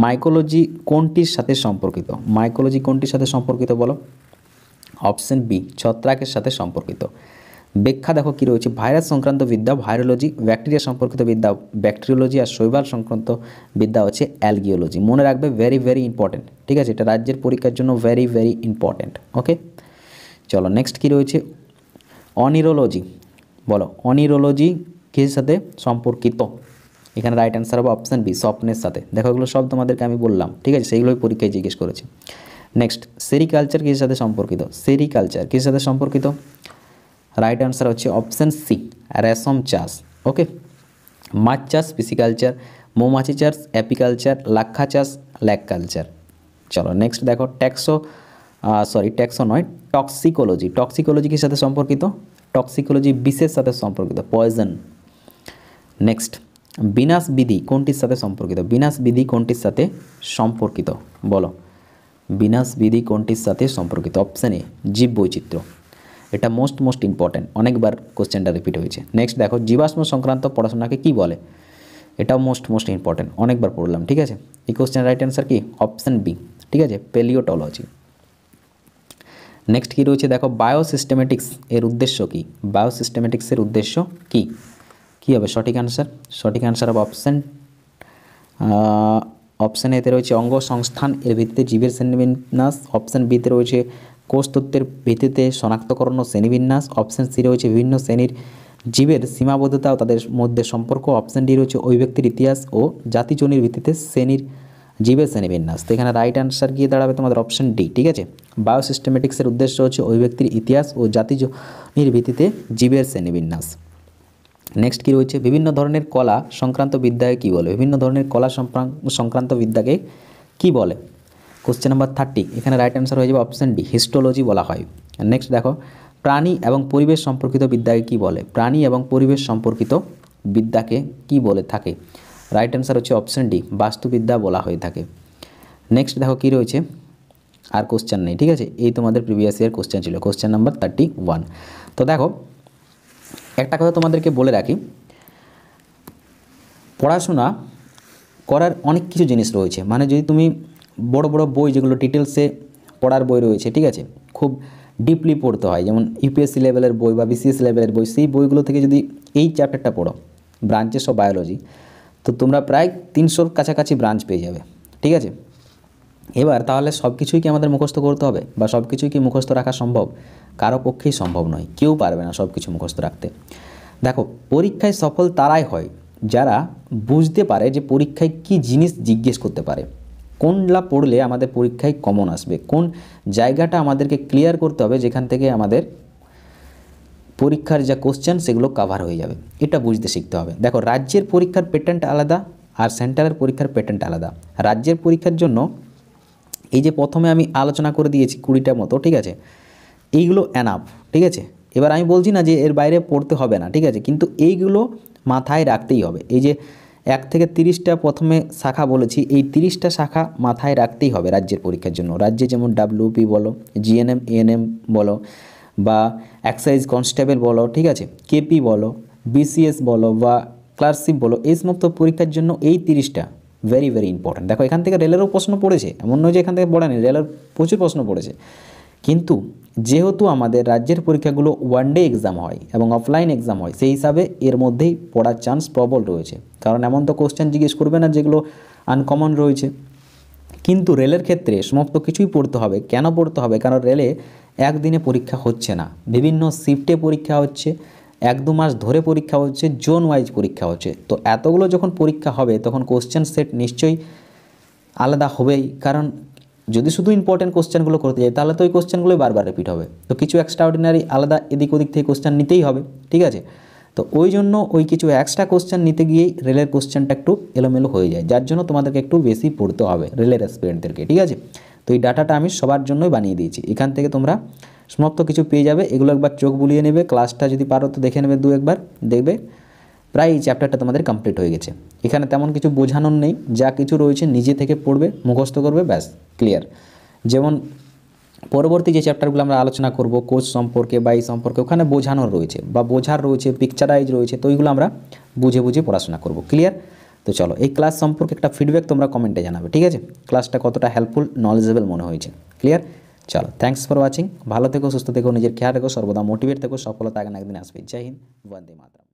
মাইকোলজি কোনটির সাথে সম্পর্কিত মাইকোলজি কোনটির সাথে সম্পর্কিত বলো অপশান বি ছত্রাকের সাথে সম্পর্কিত ব্যাখ্যা দেখো কী রয়েছে ভাইরাস সংক্রান্ত বিদ্যা ভাইরোলজি ব্যাকটেরিয়া সম্পর্কিত বিদ্যা ব্যাকটেরিওলজি আর শৈবাল সংক্রান্ত বিদ্যা হচ্ছে অ্যালগিওলজি মনে রাখবে ভেরি ভেরি ইম্পর্টেন্ট ঠিক আছে এটা রাজ্যের পরীক্ষার জন্য ভেরি ভেরি ইম্পর্টেন্ট ওকে চলো নেক্সট কি রয়েছে অনিরোলজি বলো অনিরোলজি কিসের সাথে সম্পর্কিত এখানে রাইট অ্যান্সার হবে অপশান বি স্বপ্নের সাথে দেখো এগুলো সব তোমাদেরকে আমি বললাম ঠিক আছে সেইগুলোই পরীক্ষায় জিজ্ঞেস করেছি নেক্সট সেরিকালচার কিসের সাথে সম্পর্কিত সেরিকালচার কিসের সাথে সম্পর্কিত রাইট অ্যান্সার হচ্ছে অপশান সি রেশম চাষ ওকে মাছ চাষ পিসিকালচার মৌমাছি চাষ অ্যাপিকালচার লাক্ষা চাষ ল্যাক কালচার চলো নেক্সট দেখো ট্যাক্সো সরি ট্যাক্সো নয় টক্সিকোলজি টক্সিকোলজি সাথে সম্পর্কিত টক্সিকোলজি বিশের সাথে সম্পর্কিত পয়জন নেক্সট বিনাশবিধি কোনটির সাথে সম্পর্কিত বিনাশবিধি কোনটির সাথে সম্পর্কিত বলো বিনাশবিধি কোনটির সাথে সম্পর্কিত অপশানে এ জীব বৈচিত্র্য এটা মোস্ট মোস্ট ইম্পর্ট্যান্ট অনেকবার কোশ্চেনটা রিপিট হয়েছে নেক্সট দেখো জীবাশ্ম সংক্রান্ত পড়াশোনাকে কি বলে এটাও মোস্ট মোস্ট ইম্পর্ট্যান্ট অনেকবার পড়লাম ঠিক আছে এই কোশ্চেন রাইট অ্যান্সার কি অপশান বি ঠিক আছে পেলিওটলজি নেক্সট কী রয়েছে দেখো বায়োসিস্টেমেটিক্স এর উদ্দেশ্য কী বায়োসিস্টেমেটিক্সের উদ্দেশ্য কী কী হবে সঠিক অ্যান্সার সঠিক অ্যান্সার হবে অপশান অপশান এতে রয়েছে অঙ্গ সংস্থান এর ভিত্তিতে জীবের শ্রেণীবিন্যাস অপশান বিতে রয়েছে কোষতত্ত্বের ভিত্তিতে শনাক্তকরণ ও শ্রেণীবিন্যাস অপশান সি রয়েছে বিভিন্ন শ্রেণীর জীবের সীমাবদ্ধতা ও তাদের মধ্যে সম্পর্ক অপশান ডি রয়েছে অভিব্যক্তির ইতিহাস ও জাতিজনির ভিত্তিতে শ্রেণীর জীবের বিন্যাস তো এখানে রাইট অ্যান্সার গিয়ে দাঁড়াবে তোমাদের অপশন ডি ঠিক আছে বায়োসিস্টেমেটিক্সের উদ্দেশ্য হচ্ছে ওই ব্যক্তির ইতিহাস ও জাতির ভিত্তিতে জীবের শ্রেণীবিন্যাস নেক্সট কী রয়েছে বিভিন্ন ধরনের কলা সংক্রান্ত বিদ্যাকে কী বলে বিভিন্ন ধরনের কলা সংক্রান্ত বিদ্যাকে কি বলে কোশ্চেন নাম্বার থার্টি এখানে রাইট অ্যান্সার হয়ে যাবে অপশান ডি হিস্টোলজি বলা হয় নেক্সট দেখো প্রাণী এবং পরিবেশ সম্পর্কিত বিদ্যাকে কি বলে প্রাণী এবং পরিবেশ সম্পর্কিত বিদ্যাকে কি বলে থাকে রাইট অ্যান্সার হচ্ছে অপশন ডি বাস্তুবিদ্যা বলা হয়ে থাকে নেক্সট দেখো কী রয়েছে আর কোশ্চেন নেই ঠিক আছে এই তোমাদের প্রিভিয়াস ইয়ার কোশ্চেন ছিল কোশ্চেন নাম্বার থার্টি ওয়ান তো দেখো একটা কথা তোমাদেরকে বলে রাখি পড়াশোনা করার অনেক কিছু জিনিস রয়েছে মানে যদি তুমি বড় বড় বই যেগুলো ডিটেলসে পড়ার বই রয়েছে ঠিক আছে খুব ডিপলি পড়তে হয় যেমন ইউপিএসসি লেভেলের বই বা বিসিএস লেভেলের বই সেই বইগুলো থেকে যদি এই চ্যাপ্টারটা পড়ো ব্রাঞ্চেস অফ বায়োলজি তো তোমরা প্রায় তিনশোর কাছাকাছি ব্রাঞ্চ পেয়ে যাবে ঠিক আছে এবার তাহলে সব কিছুই কি আমাদের মুখস্থ করতে হবে বা সব কিছুই কি মুখস্থ রাখা সম্ভব কারো পক্ষেই সম্ভব নয় কেউ পারবে না সব কিছু মুখস্থ রাখতে দেখো পরীক্ষায় সফল তারাই হয় যারা বুঝতে পারে যে পরীক্ষায় কি জিনিস জিজ্ঞেস করতে পারে কোনলা পড়লে আমাদের পরীক্ষায় কমন আসবে কোন জায়গাটা আমাদেরকে ক্লিয়ার করতে হবে যেখান থেকে আমাদের পরীক্ষার যা কোশ্চেন সেগুলো কাভার হয়ে যাবে এটা বুঝতে শিখতে হবে দেখো রাজ্যের পরীক্ষার প্যাটার্নটা আলাদা আর সেন্টারের পরীক্ষার প্যাটার্নটা আলাদা রাজ্যের পরীক্ষার জন্য এই যে প্রথমে আমি আলোচনা করে দিয়েছি কুড়িটা মতো ঠিক আছে এইগুলো আপ ঠিক আছে এবার আমি বলছি না যে এর বাইরে পড়তে হবে না ঠিক আছে কিন্তু এইগুলো মাথায় রাখতেই হবে এই যে এক থেকে তিরিশটা প্রথমে শাখা বলেছি এই তিরিশটা শাখা মাথায় রাখতেই হবে রাজ্যের পরীক্ষার জন্য রাজ্যে যেমন ডাব্লিউপি বলো জিএনএম এএনএম বলো বা এক্সাইজ কনস্টেবল বলো ঠিক আছে কেপি বলো বিসিএস বলো বা ক্লার্কশিপ বলো এই সমস্ত পরীক্ষার জন্য এই তিরিশটা ভেরি ভেরি ইম্পর্ট্যান্ট দেখো এখান থেকে রেলেরও প্রশ্ন পড়েছে এমন নয় যে এখান থেকে পড়েনি রেলের প্রচুর প্রশ্ন পড়েছে কিন্তু যেহেতু আমাদের রাজ্যের পরীক্ষাগুলো ওয়ান ডে এক্সাম হয় এবং অফলাইন এক্সাম হয় সেই হিসাবে এর মধ্যেই পড়ার চান্স প্রবল রয়েছে কারণ এমন তো কোশ্চেন জিজ্ঞেস করবে না যেগুলো আনকমন রয়েছে কিন্তু রেলের ক্ষেত্রে সমস্ত কিছুই পড়তে হবে কেন পড়তে হবে কারণ রেলে একদিনে পরীক্ষা হচ্ছে না বিভিন্ন শিফটে পরীক্ষা হচ্ছে এক দু মাস ধরে পরীক্ষা হচ্ছে জোন ওয়াইজ পরীক্ষা হচ্ছে তো এতগুলো যখন পরীক্ষা হবে তখন কোশ্চেন সেট নিশ্চয়ই আলাদা হবেই কারণ যদি শুধু ইম্পর্টেন্ট কোশ্চেনগুলো করতে যাই তাহলে তো ওই কোশ্চেনগুলোই বারবার রিপিট হবে তো কিছু এক্সট্রা অর্ডিনারি আলাদা এদিক ওদিক থেকে কোশ্চেন নিতেই হবে ঠিক আছে তো ওই জন্য ওই কিছু এক্সট্রা কোশ্চেন নিতে গিয়েই রেলের কোশ্চেনটা একটু এলোমেলো হয়ে যায় যার জন্য তোমাদেরকে একটু বেশি পড়তে হবে রেলের অ্যাসপিরেন্টদেরকে ঠিক আছে তো এই ডাটাটা আমি সবার জন্যই বানিয়ে দিয়েছি এখান থেকে তোমরা সমস্ত কিছু পেয়ে যাবে এগুলো একবার চোখ বুলিয়ে নেবে ক্লাসটা যদি পারো তো দেখে নেবে দু একবার দেখবে প্রায় এই চ্যাপ্টারটা তোমাদের কমপ্লিট হয়ে গেছে এখানে তেমন কিছু বোঝানোর নেই যা কিছু রয়েছে নিজে থেকে পড়বে মুখস্থ করবে ব্যাস ক্লিয়ার যেমন পরবর্তী যে চ্যাপ্টারগুলো আমরা আলোচনা করব কোচ সম্পর্কে বা এই সম্পর্কে ওখানে বোঝানোর রয়েছে বা বোঝার রয়েছে পিকচারাইজ রয়েছে তো ওইগুলো আমরা বুঝে বুঝে পড়াশোনা করব ক্লিয়ার তো চলো এই ক্লাস সম্পর্কে একটা ফিডব্যাক তোমরা কমেন্টে জানাবে ঠিক আছে ক্লাসটা কতটা হেল্পফুল নলেজেবল মনে হয়েছে ক্লিয়ার চলো থ্যাংকস ফর ওয়াচিং ভালো থেকো সুস্থ থেকো নিজের খেয়াল রেখো সর্বদা মোটিভেট থেকো সফলতা আগে একদিন আসবে জয় হিন্দ বন্দে মাতা